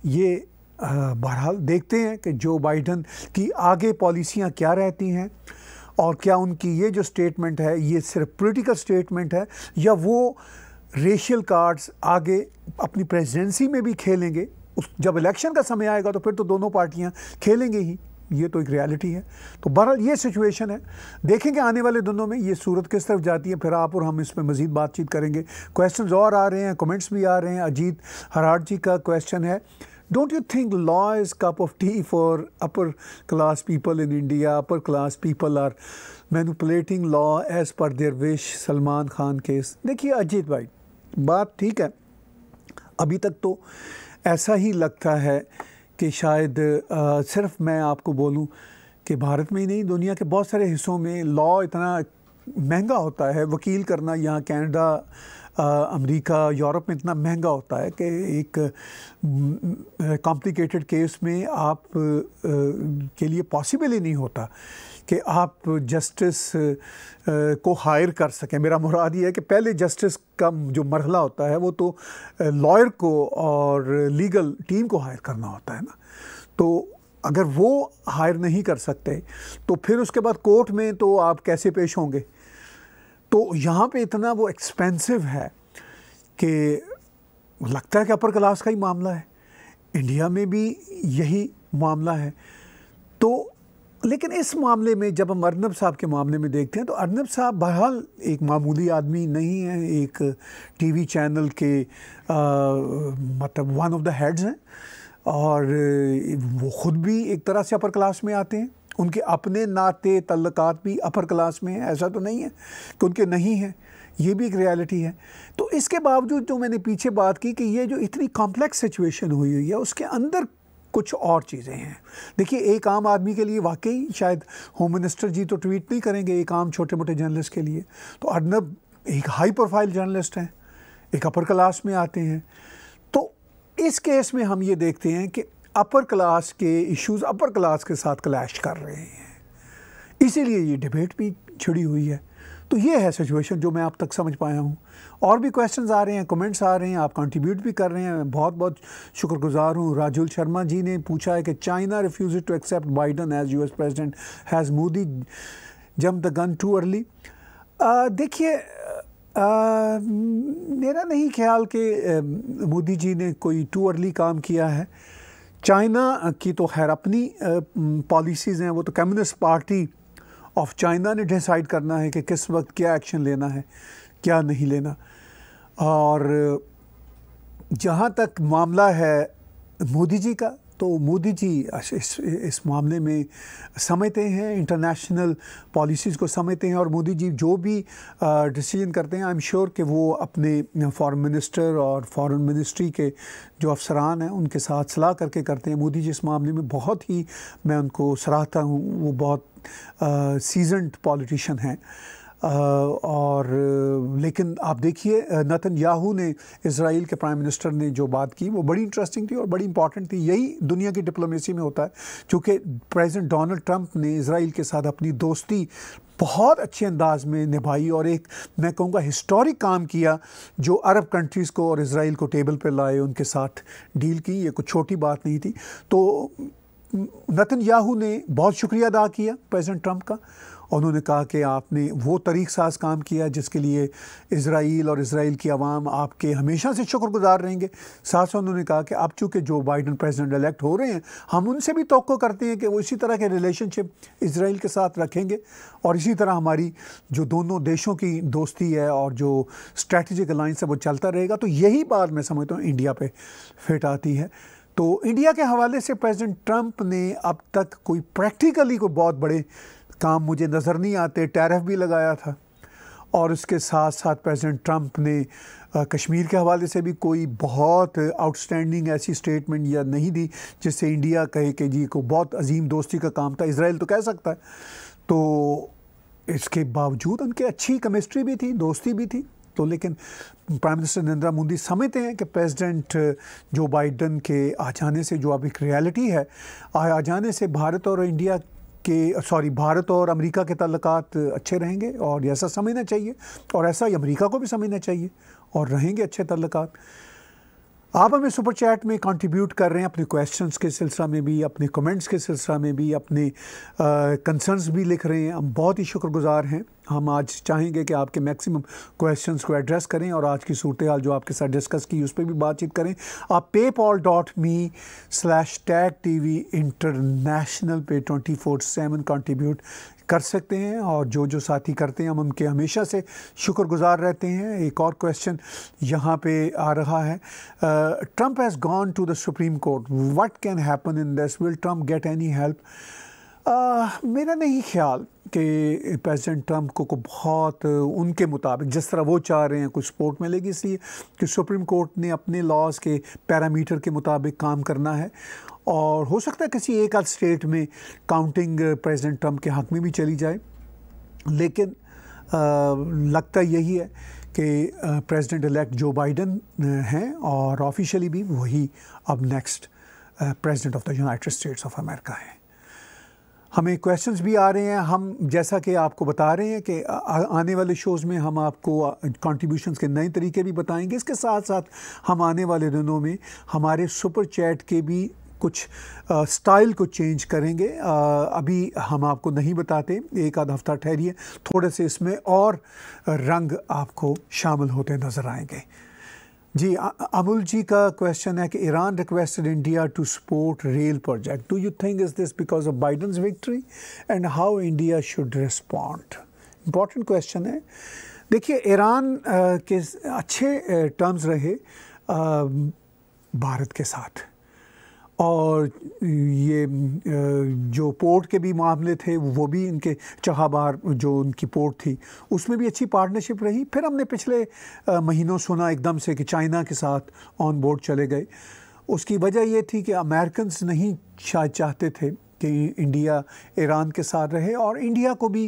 ये बहरहाल देखते हैं कि जो बाइडन की आगे पॉलिसियाँ क्या रहती हैं और क्या उनकी ये जो स्टेटमेंट है ये सिर्फ पॉलिटिकल स्टेटमेंट है या वो रेशियल कार्ड्स आगे अपनी प्रेसिडेंसी में भी खेलेंगे उस जब इलेक्शन का समय आएगा तो फिर तो दोनों पार्टियां खेलेंगे ही ये तो एक रियलिटी है तो बहरहाल ये सिचुएशन है देखेंगे आने वाले दिनों में ये सूरत किस तरफ जाती है फिर आप और हम इस पर मज़ीद बातचीत करेंगे क्वेश्चन और आ रहे हैं कमेंट्स भी आ रहे हैं अजीत हराड़ जी का क्वेश्चन है Don't you think law is cup of tea for upper class people in India? Upper class people are manipulating law as per their wish. Salman Khan case देखिए अजीत भाई बात ठीक है अभी तक तो ऐसा ही लगता है कि शायद आ, सिर्फ मैं आपको बोलूं कि भारत में ही नहीं दुनिया के बहुत सारे हिस्सों में लॉ इतना महंगा होता है वकील करना यहाँ कैनेडा अमेरिका यूरोप में इतना महंगा होता है कि एक कॉम्प्लिकेटेड केस में आप के लिए पॉसिबल ही नहीं होता कि आप जस्टिस को हायर कर सकें मेरा मुराद ये है कि पहले जस्टिस का जो मरहला होता है वो तो लॉयर को और लीगल टीम को हायर करना होता है ना तो अगर वो हायर नहीं कर सकते तो फिर उसके बाद कोर्ट में तो आप कैसे पेश होंगे तो यहाँ पे इतना वो एक्सपेंसिव है कि लगता है कि अपर क्लास का ही मामला है इंडिया में भी यही मामला है तो लेकिन इस मामले में जब हम अर्नब साहब के मामले में देखते हैं तो अर्नब साहब बहरहाल एक मामूली आदमी नहीं है एक टीवी चैनल के आ, मतलब वन ऑफ द हेड्स हैं और वो ख़ुद भी एक तरह से अपर क्लास में आते हैं उनके अपने नाते तल्लक भी अपर क्लास में हैं ऐसा तो नहीं है कि उनके नहीं हैं ये भी एक रियलिटी है तो इसके बावजूद जो मैंने पीछे बात की कि ये जो इतनी कॉम्प्लेक्स सिचुएशन हुई हुई है उसके अंदर कुछ और चीज़ें हैं देखिए एक आम आदमी के लिए वाकई शायद होम मिनिस्टर जी तो ट्वीट नहीं करेंगे एक आम छोटे मोटे जर्नलिस्ट के लिए तो अर्नब एक हाई प्रोफाइल जर्नलिस्ट हैं एक अपर क्लास में आते हैं तो इस केस में हम ये देखते हैं कि अपर क्लास के इश्यूज अपर क्लास के साथ क्लैश कर रहे हैं इसीलिए ये डिबेट भी छिड़ी हुई है तो ये है सिचुएशन जो मैं आप तक समझ पाया हूँ और भी क्वेश्चंस आ रहे हैं कमेंट्स आ रहे हैं आप कंट्रीब्यूट भी कर रहे हैं बहुत बहुत शुक्रगुजार हूँ राजुल शर्मा जी ने पूछा है कि China refuse to accept Biden as as president has Modi jump the gun too early देखिए मेरा नहीं ख्याल कि मोदी जी ने कोई टू अर्ली काम किया है चाइना की तो खैर अपनी पॉलिसीज़ हैं वो तो कम्युनिस्ट पार्टी ऑफ चाइना ने डिसाइड करना है कि किस वक्त क्या एक्शन लेना है क्या नहीं लेना और जहाँ तक मामला है मोदी जी का तो मोदी जी इस इस मामले में समझते हैं इंटरनेशनल पॉलिसीज़ को समझते हैं और मोदी जी जो भी डिसीजन करते हैं आई एम श्योर कि वो अपने फॉरेन मिनिस्टर और फॉरेन मिनिस्ट्री के जो अफसरान हैं उनके साथ सलाह करके करते हैं मोदी जी इस मामले में बहुत ही मैं उनको सराहता हूँ वो बहुत सीजनड पॉलिटिशन हैं और लेकिन आप देखिए नतन याहू ने इसराइल के प्राइम मिनिस्टर ने जो बात की वो बड़ी इंटरेस्टिंग थी और बड़ी इंपॉर्टेंट थी यही दुनिया की डिप्लोमेसी में होता है क्योंकि प्रेसिडेंट डोनाल्ड ट्रंप ने इसराइल के साथ अपनी दोस्ती बहुत अच्छे अंदाज में निभाई और एक मैं कहूँगा हिस्टोरिक काम किया जो अरब कंट्रीज़ को और इसराइल को टेबल पर लाए उनके साथ डील की ये कुछ छोटी बात नहीं थी तो नतन याहू ने बहुत शुक्रिया अदा किया प्रेजिडेंट ट्रंप का उन्होंने कहा कि आपने वो तरीक़ साज काम किया जिसके लिए इसराइल और इसराइल की आवाम आपके हमेशा से शुक्रगुजार रहेंगे साथ साथ उन्होंने कहा कि अब चूँकि जो बाइडन प्रेजिडेंट इलेक्ट हो रहे हैं हम उनसे भी तो करते हैं कि वो इसी तरह के रिलेशनशिप इसराइल के साथ रखेंगे और इसी तरह हमारी जो दोनों देशों की दोस्ती है और जो स्ट्रेटजिक अलाइंस है वो चलता रहेगा तो यही बात मैं समझता हूँ इंडिया पर फिट आती है तो इंडिया के हवाले से प्रेसिडेंट ट्रंप ने अब तक कोई प्रैक्टिकली कोई बहुत बड़े काम मुझे नज़र नहीं आते टैरफ भी लगाया था और उसके साथ साथ प्रेसिडेंट ट्रंप ने कश्मीर के हवाले से भी कोई बहुत आउटस्टैंडिंग ऐसी स्टेटमेंट या नहीं दी जिससे इंडिया कहे कि जी को बहुत अजीम दोस्ती का काम था इसराइल तो कह सकता है तो इसके बावजूद उनके अच्छी केमिस्ट्री भी थी दोस्ती भी थी तो लेकिन प्राइम मिनिस्टर नरेंद्र मोदी समझते हैं कि प्रेसिडेंट जो बाइडन के आ जाने से जो अब एक रियलिटी है आ जाने से भारत और इंडिया कि सॉरी भारत और अमेरिका के तल्लक अच्छे रहेंगे और ऐसा समझना चाहिए और ऐसा अमेरिका को भी समझना चाहिए और रहेंगे अच्छे तल्लक आप हमें सुपर चैट में कंट्रीब्यूट कर रहे हैं अपने क्वेश्चंस के सिलसिला में भी अपने कमेंट्स के सिलसिला में भी अपने कंसर्नस भी लिख रहे हैं हम बहुत ही शुक्रगुजार हैं हम आज चाहेंगे कि आपके मैक्सिमम क्वेश्चंस को एड्रेस करें और आज की सूरत हाल जो आपके साथ डिस्कस की उस पर भी बातचीत करें आप PayPal dot me slash tag T V international पे ट्वेंटी फोर सेवन कॉन्ट्रीब्यूट कर सकते हैं और जो जो साथी करते हैं हम उनके हमेशा से शुक्रगुजार रहते हैं एक और क्वेश्चन यहाँ पे आ रहा है Trump has gone to the Supreme Court what can happen in this will Trump get any help मेरा नहीं ख्याल कि प्रेसिडेंट ट्रंप को को बहुत उनके मुताबिक जिस तरह वो चाह रहे हैं कुछ सपोर्ट मिलेगी इसलिए कि सुप्रीम कोर्ट ने अपने लॉज के पैरामीटर के मुताबिक काम करना है और हो सकता है किसी एक आध स्टेट में काउंटिंग प्रेसिडेंट ट्रम्प के हक में भी चली जाए लेकिन आ, uh, लगता यही है कि प्रेसिडेंट इलेक्ट जो बाइडन हैं और ऑफिशियली भी वही अब next president of the United States of America हैं हमें क्वेश्चंस भी आ रहे हैं हम जैसा कि आपको बता रहे हैं कि आने वाले शोज़ में हम आपको कंट्रीब्यूशंस uh, के नए तरीके भी बताएंगे इसके साथ साथ हम आने वाले दिनों में हमारे सुपर चैट के भी कुछ स्टाइल को चेंज करेंगे आ, अभी हम आपको नहीं बताते एक आध हफ्ता ठहरिए थोड़े से इसमें और रंग आपको शामिल होते नज़र आएंगे जी अमुल जी का क्वेश्चन है कि Iran requested India to support rail project do you think is this because of Biden victory and how India should respond important question है देखिए ईरान के अच्छे टर्म्स रहे भारत के साथ और ये जो पोर्ट के भी मामले थे वो भी इनके चहाबार जो उनकी पोर्ट थी उसमें भी अच्छी पार्टनरशिप रही फिर हमने पिछले महीनों सुना एकदम से कि चाइना के साथ ऑन बोर्ड चले गए उसकी वजह ये थी कि अमेरिकन नहीं चाहते थे कि इंडिया ईरान के साथ रहे और इंडिया को भी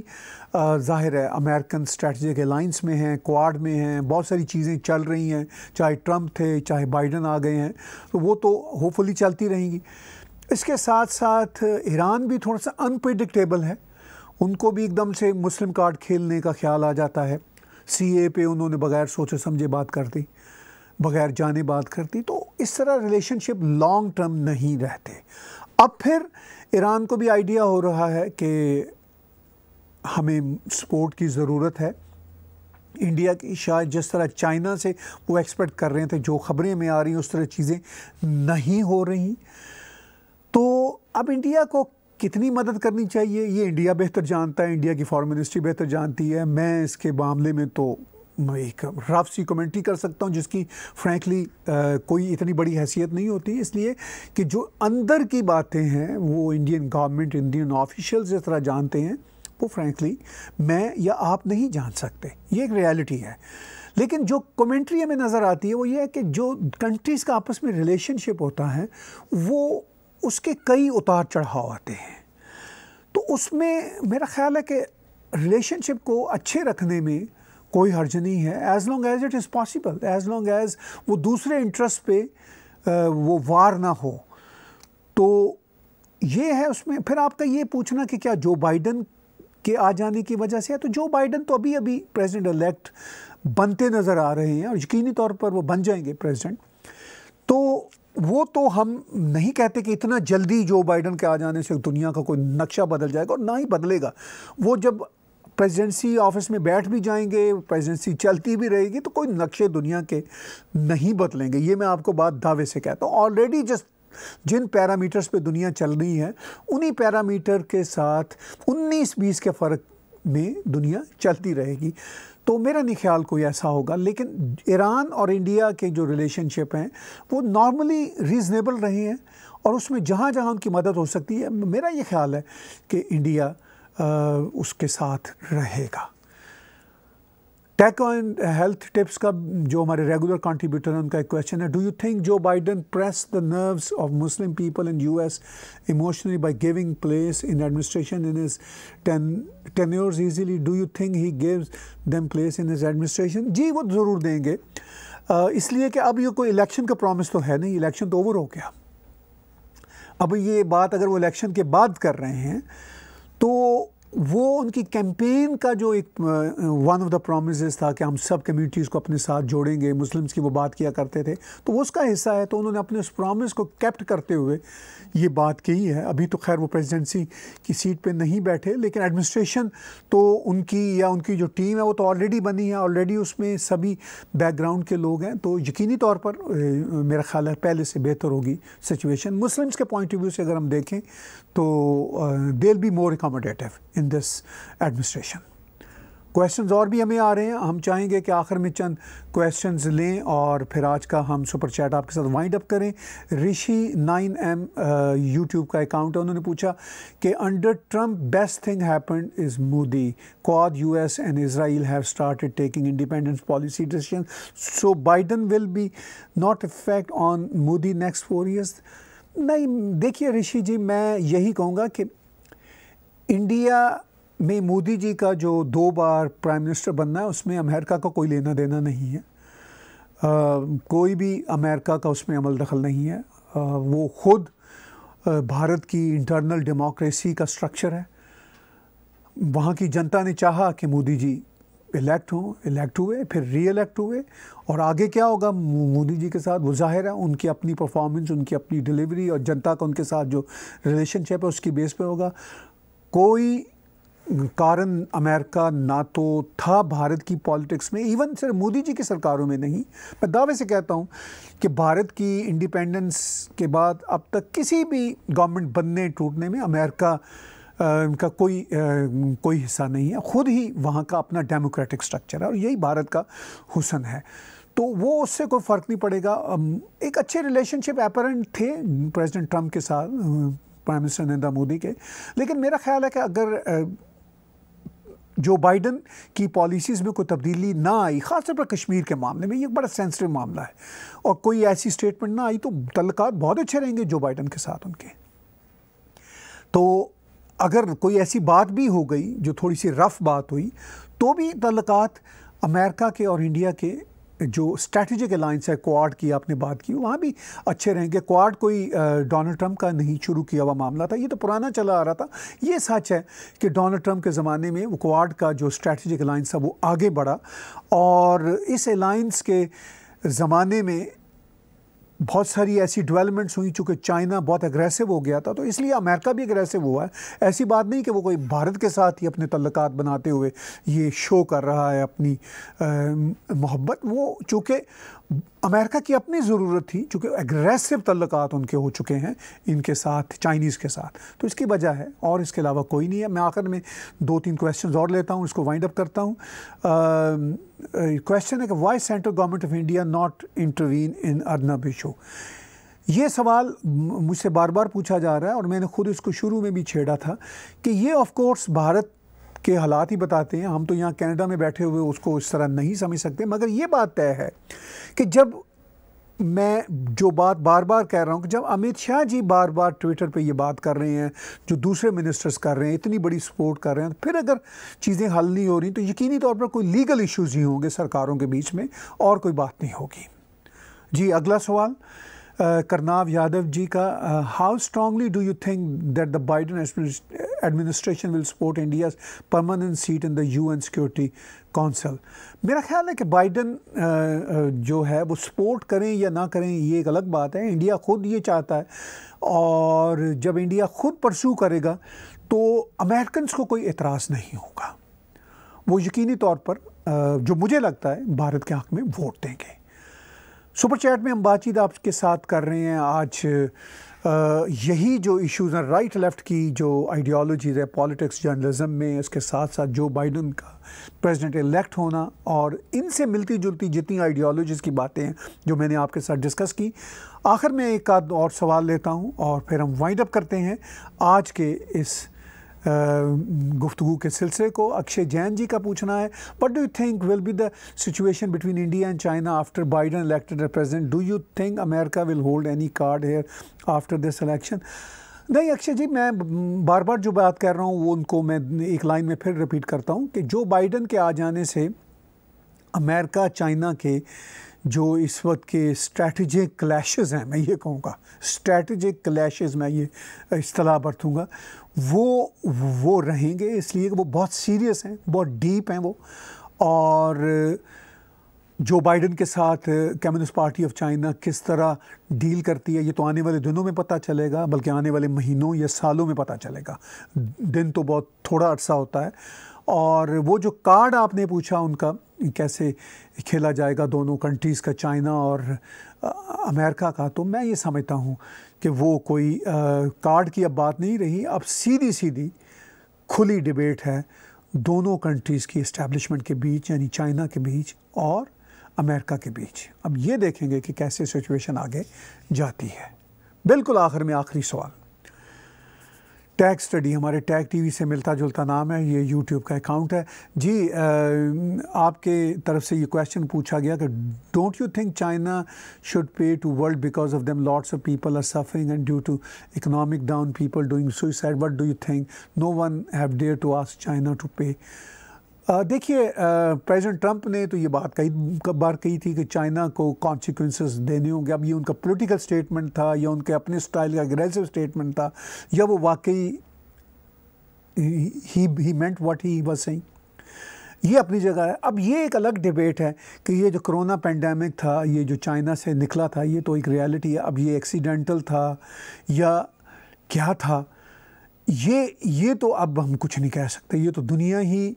ज़ाहिर है अमेरिकन स्ट्रेटजिक अलाइंस में हैं क्वाड में हैं बहुत सारी चीज़ें चल रही हैं चाहे ट्रम्प थे चाहे बाइडन आ गए हैं तो वो तो होपफुली चलती रहेंगी इसके साथ साथ ईरान भी थोड़ा सा अनप्रडिक्टेबल है उनको भी एकदम से मुस्लिम कार्ड खेलने का ख्याल आ जाता है सी ए पे उन्होंने बगैर सोचे समझे बात कर दी बगैर जाने बात कर दी तो इस तरह रिलेशनशिप लॉन्ग टर्म नहीं रहते अब फिर ईरान को भी आइडिया हो रहा है कि हमें सपोर्ट की ज़रूरत है इंडिया की शायद जिस तरह चाइना से वो एक्सपेक्ट कर रहे थे जो खबरें में आ रही उस तरह चीज़ें नहीं हो रही तो अब इंडिया को कितनी मदद करनी चाहिए ये इंडिया बेहतर जानता है इंडिया की फॉरेन मिनिस्ट्री बेहतर जानती है मैं इसके मामले में तो मैं एक रफ सी कमेंट्री कर सकता हूँ जिसकी फ्रैंकली कोई इतनी बड़ी हैसियत नहीं होती इसलिए कि जो अंदर की बातें हैं वो इंडियन गवर्नमेंट इंडियन ऑफिशियल्स जिस तरह जानते हैं वो फ्रैंकली मैं या आप नहीं जान सकते ये एक रियलिटी है लेकिन जो कमेंट्री हमें नज़र आती है वो ये है कि जो कंट्रीज़ का आपस में रिलेशनशिप होता है वो उसके कई उतार चढ़ाव आते हैं तो उसमें मेरा ख्याल है कि रिलेशनशिप को अच्छे रखने में कोई हर्ज नहीं है as long as it is possible as long as वो दूसरे इंटरेस्ट पे वो वार ना हो तो ये है उसमें फिर आपका ये पूछना कि क्या जो बाइडन के आ जाने की वजह से है तो जो बाइडन तो अभी अभी प्रेसिडेंट इलेक्ट बनते नज़र आ रहे हैं और यकीनी तौर पर वो बन जाएंगे प्रेसिडेंट तो वो तो हम नहीं कहते कि इतना जल्दी जो बाइडन के आ जाने से दुनिया का कोई नक्शा बदल जाएगा और ना ही बदलेगा वो जब प्रेसिडेंसी ऑफिस में बैठ भी जाएंगे प्रेसिडेंसी चलती भी रहेगी तो कोई नक्शे दुनिया के नहीं बदलेंगे ये मैं आपको बात दावे से कहता हूँ ऑलरेडी जस्ट जिन पैरामीटर्स पे दुनिया चल रही है उन्हीं पैरामीटर के साथ 19-20 के फ़र्क में दुनिया चलती रहेगी तो मेरा नहीं ख्याल कोई ऐसा होगा लेकिन ईरान और इंडिया के जो रिलेशनशिप हैं वो नॉर्मली रीज़नेबल रहे हैं और उसमें जहाँ जहाँ उनकी मदद हो सकती है मेरा ये ख्याल है कि इंडिया उसके साथ रहेगा टेक एंड हेल्थ टिप्स का जो हमारे रेगुलर कॉन्ट्रीब्यूटर उनका एक क्वेश्चन है do you think Joe Biden press the nerves of Muslim people in US emotionally by giving place in administration in ten tenures easily do you think he gives them place in is administration जी वो ज़रूर देंगे uh, इसलिए कि अब ये कोई election का प्रॉमिस तो है नहीं इलेक्शन तो ओवर हो गया अब ये बात अगर वो इलेक्शन के बाद कर रहे हैं तो वो उनकी कैंपेन का जो एक वन ऑफ द प्रोमिस था कि हम सब कम्युनिटीज़ को अपने साथ जोड़ेंगे मुस्लिम्स की वो बात किया करते थे तो वो उसका हिस्सा है तो उन्होंने अपने उस प्रोमिस को कैप्ट करते हुए ये बात कही है अभी तो खैर वो प्रेसिडेंसी की सीट पे नहीं बैठे लेकिन एडमिनिस्ट्रेशन तो उनकी या उनकी जो टीम है वो तो ऑलरेडी बनी है ऑलरेडी उसमें सभी बैकग्राउंड के लोग हैं तो यकीनी तौर पर मेरा ख्याल है पहले से बेहतर होगी सिचुएशन मुस्लिम्स के पॉइंट ऑफ व्यू से अगर हम देखें तो they be more accommodative in this administration questions और भी हमें आ रहे हैं हम चाहेंगे कि आखिर में चंद क्वेश्चंस लें और फिर आज का हम सुपर चैट आपके साथ वाइंड अप करें Rishi nine M YouTube uh, का अकाउंट है उन्होंने पूछा कि under Trump best thing happen is Modi Quad US and Israel have started taking independence policy decision so Biden will be not effect on Modi next four years नहीं देखिए ऋषि जी मैं यही कहूँगा कि इंडिया में मोदी जी का जो दो बार प्राइम मिनिस्टर बनना है उसमें अमेरिका का कोई लेना देना नहीं है आ, कोई भी अमेरिका का उसमें अमल दखल नहीं है आ, वो खुद भारत की इंटरनल डेमोक्रेसी का स्ट्रक्चर है वहाँ की जनता ने चाहा कि मोदी जी इलेक्ट हों इलेक्ट हुए फिर री इलेक्ट हुए और आगे क्या होगा मोदी जी के साथ वो जाहिर है उनकी अपनी परफॉर्मेंस उनकी अपनी डिलीवरी और जनता का उनके साथ जो रिलेशनशिप है उसकी बेस पे होगा कोई कारण अमेरिका ना तो था भारत की पॉलिटिक्स में इवन सिर्फ मोदी जी की सरकारों में नहीं मैं दावे से कहता हूँ कि भारत की इंडिपेंडेंस के बाद अब तक किसी भी गवर्नमेंट बनने टूटने में अमेरिका इनका कोई कोई हिस्सा नहीं है ख़ुद ही वहाँ का अपना डेमोक्रेटिक स्ट्रक्चर है और यही भारत का हुसन है तो वो उससे कोई फ़र्क नहीं पड़ेगा एक अच्छे रिलेशनशिप अपेरेंट थे प्रेसिडेंट ट्रंप के साथ प्राइम मिनिस्टर नरेंद्र मोदी के लेकिन मेरा ख्याल है कि अगर जो बाइडन की पॉलिसीज़ में कोई तब्दीली ना आई खासतौर पर कश्मीर के मामले में ये बड़ा सेंसिटिव मामला है और कोई ऐसी स्टेटमेंट ना आई तो तलकात बहुत अच्छे रहेंगे जो बाइडन के साथ उनके तो अगर कोई ऐसी बात भी हो गई जो थोड़ी सी रफ़ बात हुई तो भी तल्लक अमेरिका के और इंडिया के जो स्ट्रेटजिक अलाइंस है क्वाड की आपने बात की वहाँ भी अच्छे रहेंगे क्वाड कोई डोनाल्ड ट्रंप का नहीं शुरू किया हुआ मामला था ये तो पुराना चला आ रहा था ये सच है कि डोनाल्ड ट्रंप के ज़माने में वो क्वाड का जो स्ट्रेटजिक अलाइंस था वो आगे बढ़ा और इस अलाइंस के ज़माने में बहुत सारी ऐसी डेवलपमेंट्स हुई चूँकि चाइना बहुत अग्रेसिव हो गया था तो इसलिए अमेरिका भी अग्रेसिव हुआ है ऐसी बात नहीं कि वो कोई भारत के साथ ही अपने तल्लक बनाते हुए ये शो कर रहा है अपनी मोहब्बत वो चूँकि अमेरिका की अपनी ज़रूरत थी चूँकि एग्रेसिव तल्लक उनके हो चुके हैं इनके साथ चाइनीज़ के साथ तो इसकी वजह है और इसके अलावा कोई नहीं है मैं आखिर में दो तीन क्वेश्चन और लेता हूँ इसको वाइंड अप करता हूँ क्वेश्चन है कि why central government of India not intervene in Arnab issue ये सवाल मुझसे बार बार पूछा जा रहा है और मैंने खुद इसको शुरू में भी छेड़ा था कि ये ऑफ कोर्स भारत के हालात ही बताते हैं हम तो यहाँ कनाडा में बैठे हुए उसको इस तरह नहीं समझ सकते मगर ये बात तय है कि जब मैं जो बात बार बार कह रहा हूँ कि जब अमित शाह जी बार बार ट्विटर पे ये बात कर रहे हैं जो दूसरे मिनिस्टर्स कर रहे हैं इतनी बड़ी सपोर्ट कर रहे हैं फिर अगर चीज़ें हल नहीं हो रही तो यकीनी तौर पर कोई लीगल इश्यूज ही होंगे सरकारों के बीच में और कोई बात नहीं होगी जी अगला सवाल करनाव यादव जी का how strongly do you think that the Biden administration will support India permanent seat in the UN Security Council मेरा ख्याल है कि बाइडन uh, uh, जो है वो सपोर्ट करें या ना करें ये एक अलग बात है इंडिया ख़ुद ये चाहता है और जब इंडिया ख़ुद परसू करेगा तो अमेरिकन को कोई एतराज़ नहीं होगा वो यकीनी तौर पर uh, जो मुझे लगता है भारत के हक़ में वोट देंगे सुपर चैट में हम बातचीत आपके साथ कर रहे हैं आज यही जो इश्यूज़ हैं राइट लेफ़्ट की जो आइडियोलॉजीज़ है पॉलिटिक्स जर्नलिज्म में इसके साथ साथ जो बाइडन का प्रेसिडेंट इलेक्ट होना और इनसे मिलती जुलती जितनी आइडियोलॉजीज़ की बातें हैं जो मैंने आपके साथ डिस्कस की आखिर में एक आध और सवाल लेता हूं और फिर हम वाइंड अप करते हैं आज के इस गुफ्तु के सिलसिले को अक्षय जैन जी का पूछना है what do you think will be the situation between India and China after Biden elected president do you think America will hold any card here after this election नहीं अक्षय जी मैं बार बार जो बात कर रहा हूँ वो उनको मैं एक लाइन में फिर रिपीट करता हूँ कि जो बाइडन के आ जाने से अमेरिका चाइना के जो इस वक्त के स्ट्रेटजिक क्लैशेस हैं मैं ये कहूँगा स्ट्रेटजिक क्लैशेस मैं ये असलाह बरतूँगा वो वो रहेंगे इसलिए कि वो बहुत सीरियस हैं बहुत डीप हैं वो और जो बाइडन के साथ कम्युनिस्ट पार्टी ऑफ चाइना किस तरह डील करती है ये तो आने वाले दिनों में पता चलेगा बल्कि आने वाले महीनों या सालों में पता चलेगा दिन तो बहुत थोड़ा अरसा होता है और वो जो कार्ड आपने पूछा उनका कैसे खेला जाएगा दोनों कंट्रीज़ का चाइना और अमेरिका का तो मैं ये समझता हूँ कि वो कोई कार्ड की अब बात नहीं रही अब सीधी सीधी खुली डिबेट है दोनों कंट्रीज़ की इस्टेब्लिशमेंट के बीच यानी चाइना के बीच और अमेरिका के बीच अब ये देखेंगे कि कैसे सिचुएशन आगे जाती है बिल्कुल आखिर में आखिरी सवाल टैग स्टडी हमारे टैग टीवी से मिलता जुलता नाम है ये यूट्यूब का अकाउंट है जी आ, आपके तरफ से ये क्वेश्चन पूछा गया कि don't you think China should pay to world because of them lots of people are suffering and due to economic down people doing suicide what do you think no one have dare to ask China to pay देखिए president Trump ने तो ये बात कई बार कही थी कि China को कॉन्सिक्वेंसेस देने होंगे अब ये उनका पॉलिटिकल स्टेटमेंट था या उनके अपने स्टाइल का अग्रेसिव स्टेटमेंट था या वो वाकई ही he meant what he was saying ये अपनी जगह है अब ये एक अलग डिबेट है कि ये जो कोरोना पेंडेमिक था ये जो चाइना से निकला था ये तो एक रियलिटी है अब ये एक्सीडेंटल था या क्या था ये ये तो अब हम कुछ नहीं कह सकते ये तो दुनिया ही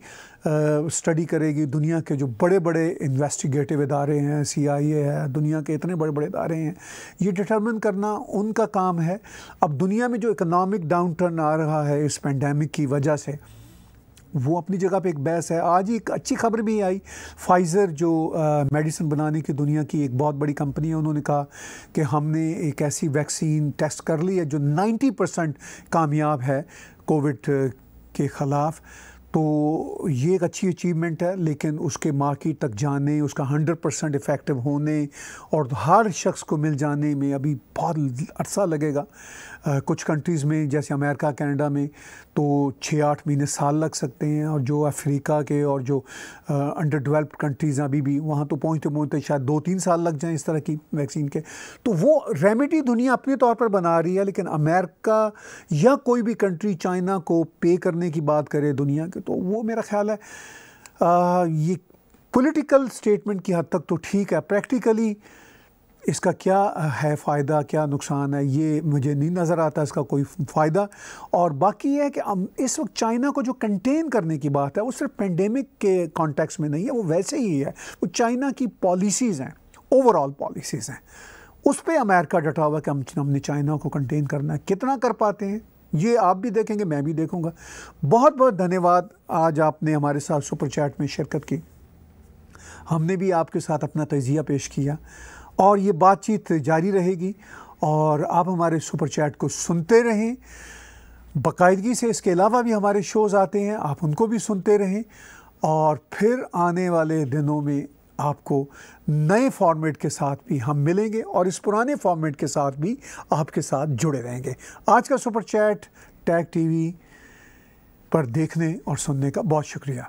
स्टडी करेगी दुनिया के जो बड़े बड़े इन्वेस्टिगेटिव इदारे हैं सी आई ए है दुनिया के इतने बड़े बड़े इदारे हैं ये डिटर्मिन करना उनका काम है अब दुनिया में जो इकनॉमिक डाउन टर्न आ रहा है इस पेंडेमिक की वजह से वो अपनी जगह पे एक बहस है आज एक अच्छी खबर भी आई फाइज़र जो मेडिसिन बनाने की दुनिया की एक बहुत बड़ी कंपनी है उन्होंने कहा कि हमने एक ऐसी वैक्सीन टेस्ट कर ली है जो 90 परसेंट कामयाब है कोविड के ख़िलाफ़ तो ये एक अच्छी अचीवमेंट है लेकिन उसके मार्केट तक जाने उसका 100 परसेंट इफ़ेक्टिव होने और हर शख्स को मिल जाने में अभी बहुत अरसा लगेगा कुछ कंट्रीज़ में जैसे अमेरिका कनाडा में तो छः आठ महीने साल लग सकते हैं और जो अफ्रीका के और जो अंडर डेवलप्ड कंट्रीज़ हैं अभी भी वहाँ तो पहुँचते पहुँचते शायद दो तीन साल लग जाएँ इस तरह की वैक्सीन के तो वो रेमेडी दुनिया अपने तौर पर बना रही है लेकिन अमेरिका या कोई भी कंट्री चाइना को पे करने की बात करे दुनिया के तो वो मेरा ख्याल है आ, ये पोलिटिकल स्टेटमेंट की हद तक तो ठीक है प्रैक्टिकली इसका क्या है फ़ायदा क्या नुकसान है ये मुझे नहीं नज़र आता इसका कोई फ़ायदा और बाकी ये है कि इस वक्त चाइना को जो कंटेन करने की बात है वो सिर्फ पेंडेमिक के कॉन्टेक्स्ट में नहीं है वो वैसे ही है वो चाइना की पॉलिसीज़ हैं ओवरऑल पॉलिसीज़ हैं उस पर अमेरिका डटा हुआ कि हम हमने चाइना को कंटेन करना है कितना कर पाते हैं ये आप भी देखेंगे मैं भी देखूंगा बहुत बहुत धन्यवाद आज आपने हमारे साथ सुपर चैट में शिरकत की हमने भी आपके साथ अपना तजिया पेश किया और ये बातचीत जारी रहेगी और आप हमारे सुपर चैट को सुनते रहें बाकायदगी से इसके अलावा भी हमारे शोज़ आते हैं आप उनको भी सुनते रहें और फिर आने वाले दिनों में आपको नए फॉर्मेट के साथ भी हम मिलेंगे और इस पुराने फॉर्मेट के साथ भी आपके साथ जुड़े रहेंगे आज का सुपर चैट टैग टीवी पर देखने और सुनने का बहुत शुक्रिया